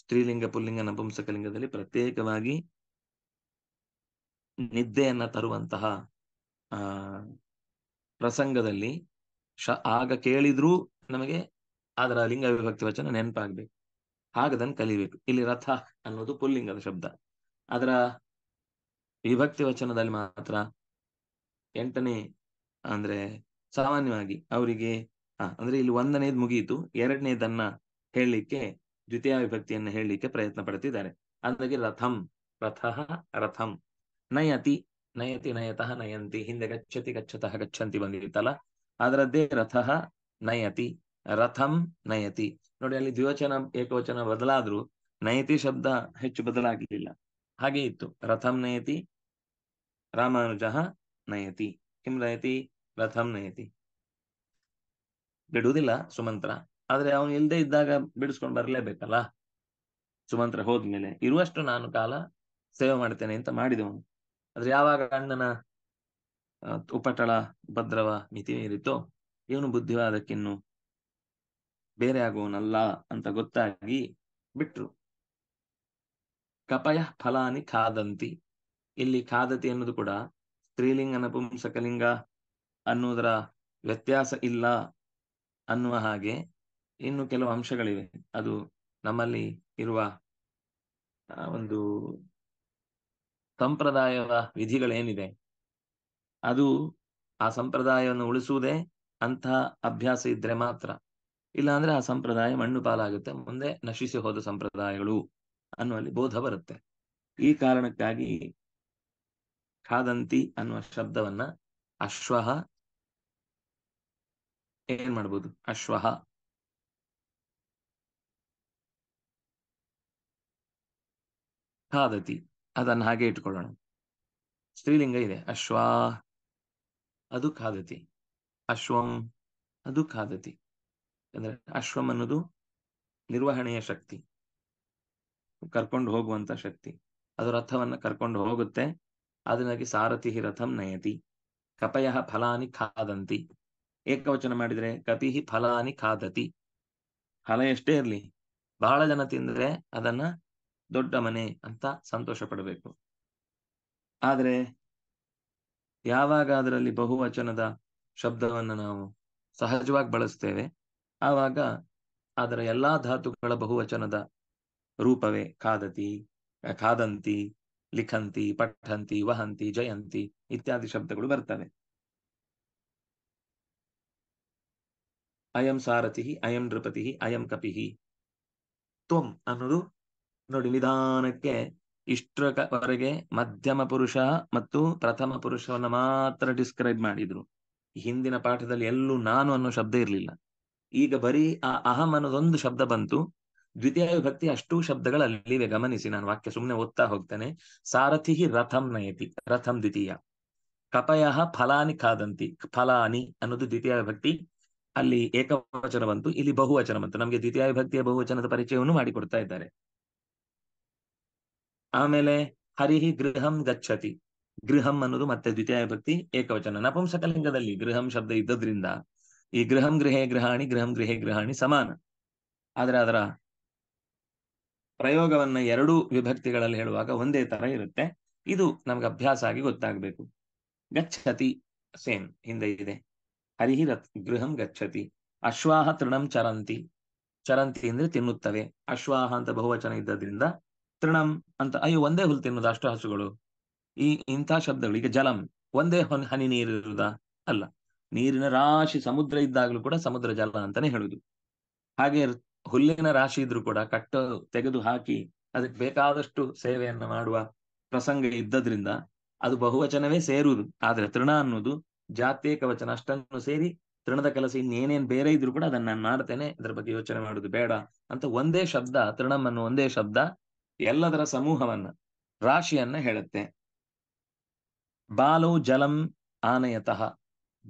ಸ್ತ್ರೀಲಿಂಗ ಪುಲ್ಲಿಂಗ ನಪುಂಸಕಲಿಂಗದಲ್ಲಿ ಪ್ರತ್ಯೇಕವಾಗಿ ನಿದ್ದೆಯನ್ನ ತರುವಂತಹ ಆ ಪ್ರಸಂಗದಲ್ಲಿ ಶ ಆಗ ಕೇಳಿದ್ರೂ ನಮಗೆ ಅದರ ಲಿಂಗ ವಿಭಕ್ತಿ ವಚನ ನೆನಪಾಗ್ಬೇಕು ಹಾಗದನ್ನು ಕಲಿಬೇಕು ಇಲ್ಲಿ ರಥ ಅನ್ನೋದು ಪುಲ್ಲಿಂಗದ ಶಬ್ದ ಅದರ ವಿಭಕ್ತಿ ವಚನದಲ್ಲಿ ಮಾತ್ರ ಎಂಟನೇ ಅಂದ್ರೆ ಸಾಮಾನ್ಯವಾಗಿ ಅವರಿಗೆ ಅಂದ್ರೆ ಇಲ್ಲಿ ಒಂದನೇದ್ ಮುಗಿಯಿತು ಎರಡನೇದನ್ನ ಹೇಳಲಿಕ್ಕೆ ದ್ವಿತೀಯ ವಿಭಕ್ತಿಯನ್ನು ಹೇಳಲಿಕ್ಕೆ ಪ್ರಯತ್ನ ಪಡ್ತಿದ್ದಾರೆ ಅಂದಾಗಿ ರಥಂ ರಥ ರಥಂ ನಯತಿ ನಯತಿ ನಯತಃ ನಯಂತಿ ಹಿಂದೆ ಗಚ್ಚತಿ ಗಚ್ಚತಃ ಗಚ್ಚಂತಿ ಬಂದಿರುತ್ತಲ್ಲ ಅದರದ್ದೇ ರಥಃ ನಯತಿ ರಥಂ ನಯತಿ ನೋಡಿ ಅಲ್ಲಿ ದ್ವಿವಚನ ಏಕವಚನ ಬದಲಾದ್ರೂ ನಯತಿ ಶಬ್ದ ಹೆಚ್ಚು ಬದಲಾಗಲಿಲ್ಲ ಹಾಗೆ ಇತ್ತು ರಥಂ ನಯತಿ ರಾಮಾನುಜ ನಯತಿ ಕಿಂ ನಯತಿ ರಥಂ ನಯತಿ ಬಿಡುವುದಿಲ್ಲ ಸುಮಂತ್ರ ಆದ್ರೆ ಅವನು ಇಲ್ಲದೆ ಇದ್ದಾಗ ಬಿಡಿಸ್ಕೊಂಡು ಬರಲೇಬೇಕಲ್ಲ ಸುಮಂತ್ರ ಹೋದ್ಮೇಲೆ ಇರುವಷ್ಟು ನಾನು ಕಾಲ ಸೇವೆ ಮಾಡ್ತೇನೆ ಅಂತ ಮಾಡಿದವನು ಆದ್ರೆ ಯಾವಾಗ ಅಣ್ಣನ ಉಪಟಳ ಉಪದ್ರವ ಮಿತಿ ಮೀರಿತೋ ಇವನು ಬುದ್ಧಿವಾದಕ್ಕಿನ್ನು ಬೇರೆ ಆಗುವನಲ್ಲ ಅಂತ ಗೊತ್ತಾಗಿ ಬಿಟ್ರು ಕಪಯ ಫಲಾನಿ ಖಾದಂತಿ ಇಲ್ಲಿ ಖಾದತಿ ಅನ್ನೋದು ಕೂಡ ಸ್ತ್ರೀಲಿಂಗ ನಪುಂಸಕಲಿಂಗ ಅನ್ನೋದರ ವ್ಯತ್ಯಾಸ ಇಲ್ಲ ಅನ್ನುವ ಹಾಗೆ ಇನ್ನು ಕೆಲವು ಅಂಶಗಳಿವೆ ಅದು ನಮ್ಮಲ್ಲಿ ಇರುವ ಒಂದು ಸಂಪ್ರದಾಯದ ವಿಧಿಗಳೇನಿದೆ ಅದು ಆ ಸಂಪ್ರದಾಯವನ್ನು ಉಳಿಸುವುದೇ ಅಂತಹ ಅಭ್ಯಾಸ ಇದ್ರೆ ಮಾತ್ರ ಇಲ್ಲಾಂದ್ರೆ ಆ ಸಂಪ್ರದಾಯ ಮಣ್ಣು ಪಾಲಾಗುತ್ತೆ ಮುಂದೆ ನಶಿಸಿ ಹೋದ ಸಂಪ್ರದಾಯಗಳು ಅನ್ನುವಲ್ಲಿ ಬೋಧ ಬರುತ್ತೆ ಈ ಕಾರಣಕ್ಕಾಗಿ ಖಾದಂತಿ ಅನ್ನುವ ಶಬ್ದವನ್ನ ಅಶ್ವ ಏನ್ ಮಾಡ್ಬೋದು ಅಶ್ವ ಖಾದತಿ ಅದನ್ನ ಹಾಗೆ ಇಟ್ಕೊಳ್ಳೋಣ ಸ್ತ್ರೀಲಿಂಗ ಇದೆ ಅಶ್ವ ಅದು ಖಾದತಿ ಅಶ್ವಂ ಅದು ಖಾದತಿ ಅಂದ್ರೆ ಅಶ್ವಂ ಅನ್ನೋದು ನಿರ್ವಹಣೆಯ ಶಕ್ತಿ ಕರ್ಕೊಂಡು ಹೋಗುವಂತ ಶಕ್ತಿ ಅದು ರಥವನ್ನ ಕರ್ಕೊಂಡು ಹೋಗುತ್ತೆ ಅದನ್ನಾಗಿ ಸಾರಥಿ ರಥಂ ನಯತಿ ಕಪಯ ಫಲಾನಿ ಖಾದಂತಿ ಏಕವಚನ ಮಾಡಿದ್ರೆ ಕಪಿಹಿ ಫಲಾನಿ ಖಾದತಿ ಫಲ ಎಷ್ಟೇ ಇರ್ಲಿ ಬಹಳ ಜನ ತಿಂದ್ರೆ ಅದನ್ನ ದೊಡ್ಡ ಮನೆ ಅಂತ ಸಂತೋಷ ಪಡಬೇಕು ಆದ್ರೆ ಯಾವಾಗ ಅದರಲ್ಲಿ ಬಹುವಚನದ ಶಬ್ದವನ್ನು ನಾವು ಸಹಜವಾಗಿ ಬಳಸ್ತೇವೆ ಆವಾಗ ಅದರ ಎಲ್ಲಾ ಧಾತುಗಳ ಬಹುವಚನದ ರೂಪವೇ ಖಾದತಿ ಖಾದಂತಿ ಲಿಖಂತಿ ಪಠಂತಿ ವಹಂತಿ ಜಯಂತಿ ಇತ್ಯಾದಿ ಶಬ್ದಗಳು ಬರ್ತವೆ ಅಯಂ ಸಾರಥಿ ಅಯಂ ನೃಪತಿ ಅಯಂ ಕಪಿಹಿ ತ್ವಂ ಅನ್ನೋದು ನೋಡಿ ನಿಧಾನಕ್ಕೆ ಇಷ್ಟರವರೆಗೆ ಮಧ್ಯಮ ಪುರುಷ ಮತ್ತು ಪ್ರಥಮ ಪುರುಷವನ್ನ ಮಾತ್ರ ಡಿಸ್ಕ್ರೈಬ್ ಮಾಡಿದ್ರು ಹಿಂದಿನ ಪಾಠದಲ್ಲಿ ಎಲ್ಲೂ ನಾನು ಅನ್ನೋ ಶಬ್ದ ಇರಲಿಲ್ಲ ಈಗ ಬರೀ ಆ ಅಹಂ ಅನ್ನೋದೊಂದು ಶಬ್ದ ಬಂತು ದ್ವಿತೀಯ ವಿಭಕ್ತಿ ಅಷ್ಟು ಶಬ್ದಗಳಲ್ಲಿವೆ ಗಮನಿಸಿ ನಾನು ವಾಕ್ಯ ಸುಮ್ಮನೆ ಓದ್ತಾ ಹೋಗ್ತೇನೆ ಸಾರಥಿ ಹಿ ರಥಂ ನಯತಿ ರಥಂ ದ್ವಿತೀಯ ಕಪಯ ಫಲಾನಿ ಖಾದಂತಿ ಫಲಾನಿ ಅನ್ನೋದು ದ್ವಿತೀಯ ವಿಭಕ್ತಿ ಅಲ್ಲಿ ಏಕವಚನ ಬಂತು ಇಲ್ಲಿ ಬಹುವಚನ ಬಂತು ನಮಗೆ ದ್ವಿತೀಯ ವಿಭಕ್ತಿಯ ಬಹುವಚನದ ಪರಿಚಯವನ್ನು ಮಾಡಿಕೊಡ್ತಾ ಇದ್ದಾರೆ ಆಮೇಲೆ ಹರಿಹಿ ಗೃಹಂ ಗಚ್ಚತಿ ಗೃಹಂ ಅನ್ನೋದು ಮತ್ತೆ ದ್ವಿತೀಯ ವಿಭಕ್ತಿ ಏಕವಚನ ನಪುಂಸಕಲಿಂಗದಲ್ಲಿ ಗೃಹಂ ಶಬ್ದ ಇದ್ದದ್ರಿಂದ ಈ ಗೃಹಂ ಗೃಹೇ ಗೃಹಾಣಿ ಗೃಹಂ ಗೃಹೇ ಗೃಹಾಣಿ ಸಮಾನ ಆದ್ರೆ ಅದರ ಪ್ರಯೋಗವನ್ನ ಎರಡೂ ವಿಭಕ್ತಿಗಳಲ್ಲಿ ಹೇಳುವಾಗ ಒಂದೇ ತರ ಇರುತ್ತೆ ಇದು ನಮ್ಗೆ ಅಭ್ಯಾಸ ಆಗಿ ಗೊತ್ತಾಗ್ಬೇಕು ಗಚ್ಚತಿ ಸೇಮ್ ಹಿಂದೆ ಇದೆ ಹರಿಹಿ ರಥ್ ಗೃಹಂ ಗಚ್ಚತಿ ಅಶ್ವಾಹ ತೃಣಂ ಚರಂತಿ ಚರಂತಿ ಅಂದ್ರೆ ತಿನ್ನುತ್ತವೆ ಅಶ್ವಾಹ ಅಂತ ಬಹುವಚನ ಇದ್ದದ್ರಿಂದ ತೃಣಂ ಅಂತ ಅಯ್ಯೋ ಒಂದೇ ಹುಲ್ ತಿನ್ನುದು ಅಷ್ಟು ಹಸುಗಳು ಈ ಇಂಥ ಶಬ್ದಗಳು ಈಗ ಜಲಂ ಒಂದೇ ಹನಿ ನೀರಿರುವುದಾ ಅಲ್ಲ ನೀರಿನ ರಾಶಿ ಸಮುದ್ರ ಇದ್ದಾಗಲೂ ಕೂಡ ಸಮುದ್ರ ಜಲ ಅಂತಾನೆ ಹೇಳುದು ಹಾಗೆ ಹುಲ್ಲಿನ ರಾಶಿ ಇದ್ರು ಕೂಡ ಕಟ್ಟ ತೆಗೆದು ಹಾಕಿ ಅದಕ್ಕೆ ಬೇಕಾದಷ್ಟು ಸೇವೆಯನ್ನು ಮಾಡುವ ಪ್ರಸಂಗ ಇದ್ದದ್ರಿಂದ ಅದು ಬಹುವಚನವೇ ಸೇರುವುದು ಆದ್ರೆ ತೃಣ ಅನ್ನೋದು ಜಾತ್ಯೇಕ ವಚನ ಅಷ್ಟನ್ನು ಸೇರಿ ತೃಣದ ಕೆಲಸ ಇನ್ನೇನೇನ್ ಬೇರೆ ಇದ್ರು ಕೂಡ ಅದನ್ನ ನಾನು ಮಾಡ್ತೇನೆ ಅದ್ರ ಬಗ್ಗೆ ಯೋಚನೆ ಮಾಡುದು ಬೇಡ ಅಂತ ಒಂದೇ ಶಬ್ದ ತೃಣಂ ಅನ್ನು ಒಂದೇ ಶಬ್ದ ಎಲ್ಲದರ ಸಮೂಹವನ್ನ ರಾಶಿಯನ್ನ ಹೇಳುತ್ತೆ ಬಾಲೋ ಜಲಂ ಆನಯತಃ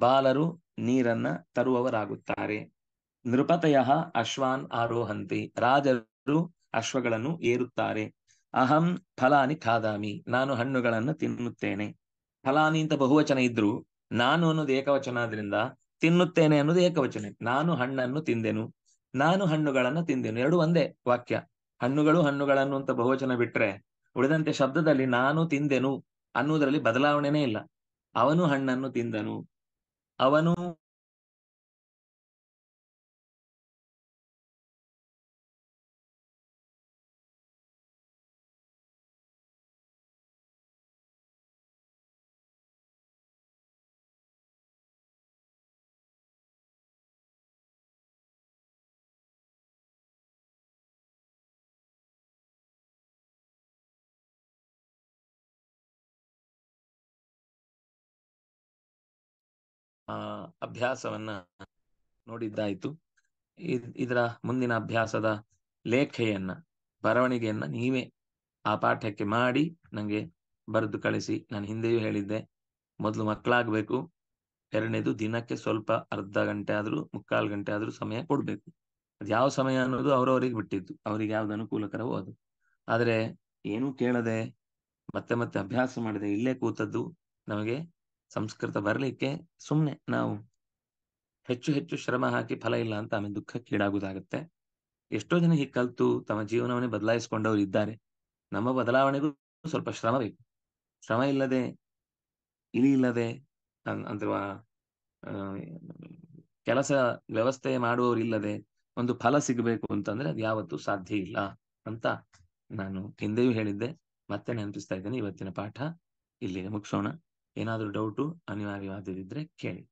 ಬಾಲರು ನೀರನ್ನ ತರುವವರಾಗುತ್ತಾರೆ ನೃಪತಯ ಅಶ್ವಾನ್ ಆರೋಹಂತಿ ರಾಜರು ಅಶ್ವಗಳನ್ನು ಏರುತ್ತಾರೆ ಅಹಂ ಫಲಾನಿ ಖಾದಾಮಿ ನಾನು ಹಣ್ಣುಗಳನ್ನು ತಿನ್ನುತ್ತೇನೆ ಫಲಾನಿ ಅಂತ ಬಹುವಚನ ಇದ್ರು ನಾನು ಅನ್ನೋದು ಏಕವಚನ ಆದ್ರಿಂದ ತಿನ್ನುತ್ತೇನೆ ಅನ್ನೋದು ಏಕವಚನ ನಾನು ಹಣ್ಣನ್ನು ತಿಂದೆನು ನಾನು ಹಣ್ಣುಗಳನ್ನು ತಿಂದೆನು ಎರಡು ಒಂದೇ ವಾಕ್ಯ ಹಣ್ಣುಗಳು ಹಣ್ಣುಗಳನ್ನು ಅಂತ ಬಹುವಚನ ಬಿಟ್ರೆ ಉಳಿದಂತೆ ಶಬ್ದದಲ್ಲಿ ನಾನು ತಿಂದೆನು ಅನ್ನುವುದರಲ್ಲಿ ಬದಲಾವಣೆನೇ ಇಲ್ಲ ಅವನು ಹಣ್ಣನ್ನು ತಿಂದನು ಅವನು ಆ ಅಭ್ಯಾಸವನ್ನ ನೋಡಿದ್ದಾಯ್ತು ಇದರ ಮುಂದಿನ ಅಭ್ಯಾಸದ ಲೇಖೆಯನ್ನ ಬರವಣಿಗೆಯನ್ನ ನೀವೇ ಆ ಪಾಠಕ್ಕೆ ಮಾಡಿ ನಂಗೆ ಬರೆದು ಕಳಿಸಿ ನಾನು ಹಿಂದೆಯೂ ಹೇಳಿದ್ದೆ ಮೊದಲು ಮಕ್ಕಳಾಗಬೇಕು ಎರಡನೇದು ದಿನಕ್ಕೆ ಸ್ವಲ್ಪ ಅರ್ಧ ಗಂಟೆ ಆದ್ರೂ ಮುಕ್ಕಾಲು ಗಂಟೆ ಆದ್ರೂ ಸಮಯ ಕೊಡ್ಬೇಕು ಅದು ಯಾವ ಸಮಯ ಅನ್ನೋದು ಅವರವರಿಗೆ ಬಿಟ್ಟಿದ್ದು ಅವ್ರಿಗೆ ಯಾವ್ದು ಅನುಕೂಲಕರವೋ ಅದು ಆದ್ರೆ ಏನೂ ಕೇಳದೆ ಮತ್ತೆ ಮತ್ತೆ ಅಭ್ಯಾಸ ಮಾಡದೆ ಇಲ್ಲೇ ಕೂತದ್ದು ನಮಗೆ ಸಂಸ್ಕೃತ ಬರಲಿಕ್ಕೆ ಸುಮ್ಮನೆ ನಾವು ಹೆಚ್ಚು ಹೆಚ್ಚು ಶ್ರಮ ಹಾಕಿ ಫಲ ಇಲ್ಲ ಅಂತ ಆಮೇಲೆ ದುಃಖಕ್ಕೀಡಾಗುವುದಾಗುತ್ತೆ ಎಷ್ಟೋ ಜನ ಹೀಗೆ ಕಲ್ತು ತಮ್ಮ ಜೀವನವನ್ನೇ ಬದಲಾಯಿಸಿಕೊಂಡವರು ಇದ್ದಾರೆ ನಮ್ಮ ಬದಲಾವಣೆಗೂ ಸ್ವಲ್ಪ ಶ್ರಮ ಬೇಕು ಶ್ರಮ ಇಲ್ಲದೆ ಇಲಿ ಇಲ್ಲದೆ ಅಂದ್ರೆ ಕೆಲಸ ವ್ಯವಸ್ಥೆ ಮಾಡುವವರು ಇಲ್ಲದೆ ಒಂದು ಫಲ ಸಿಗಬೇಕು ಅಂತಂದ್ರೆ ಅದು ಯಾವತ್ತೂ ಸಾಧ್ಯ ಇಲ್ಲ ಅಂತ ನಾನು ಹಿಂದೆಯೂ ಹೇಳಿದ್ದೆ ಮತ್ತೆ ನೆನಪಿಸ್ತಾ ಇದ್ದೇನೆ ಇವತ್ತಿನ ಪಾಠ ಇಲ್ಲಿಗೆ ಮುಗಿಸೋಣ ಏನಾದರೂ ಡೌಟು ಅನಿವಾರ್ಯವಾದದಿದ್ರೆ ಕೇಳಿ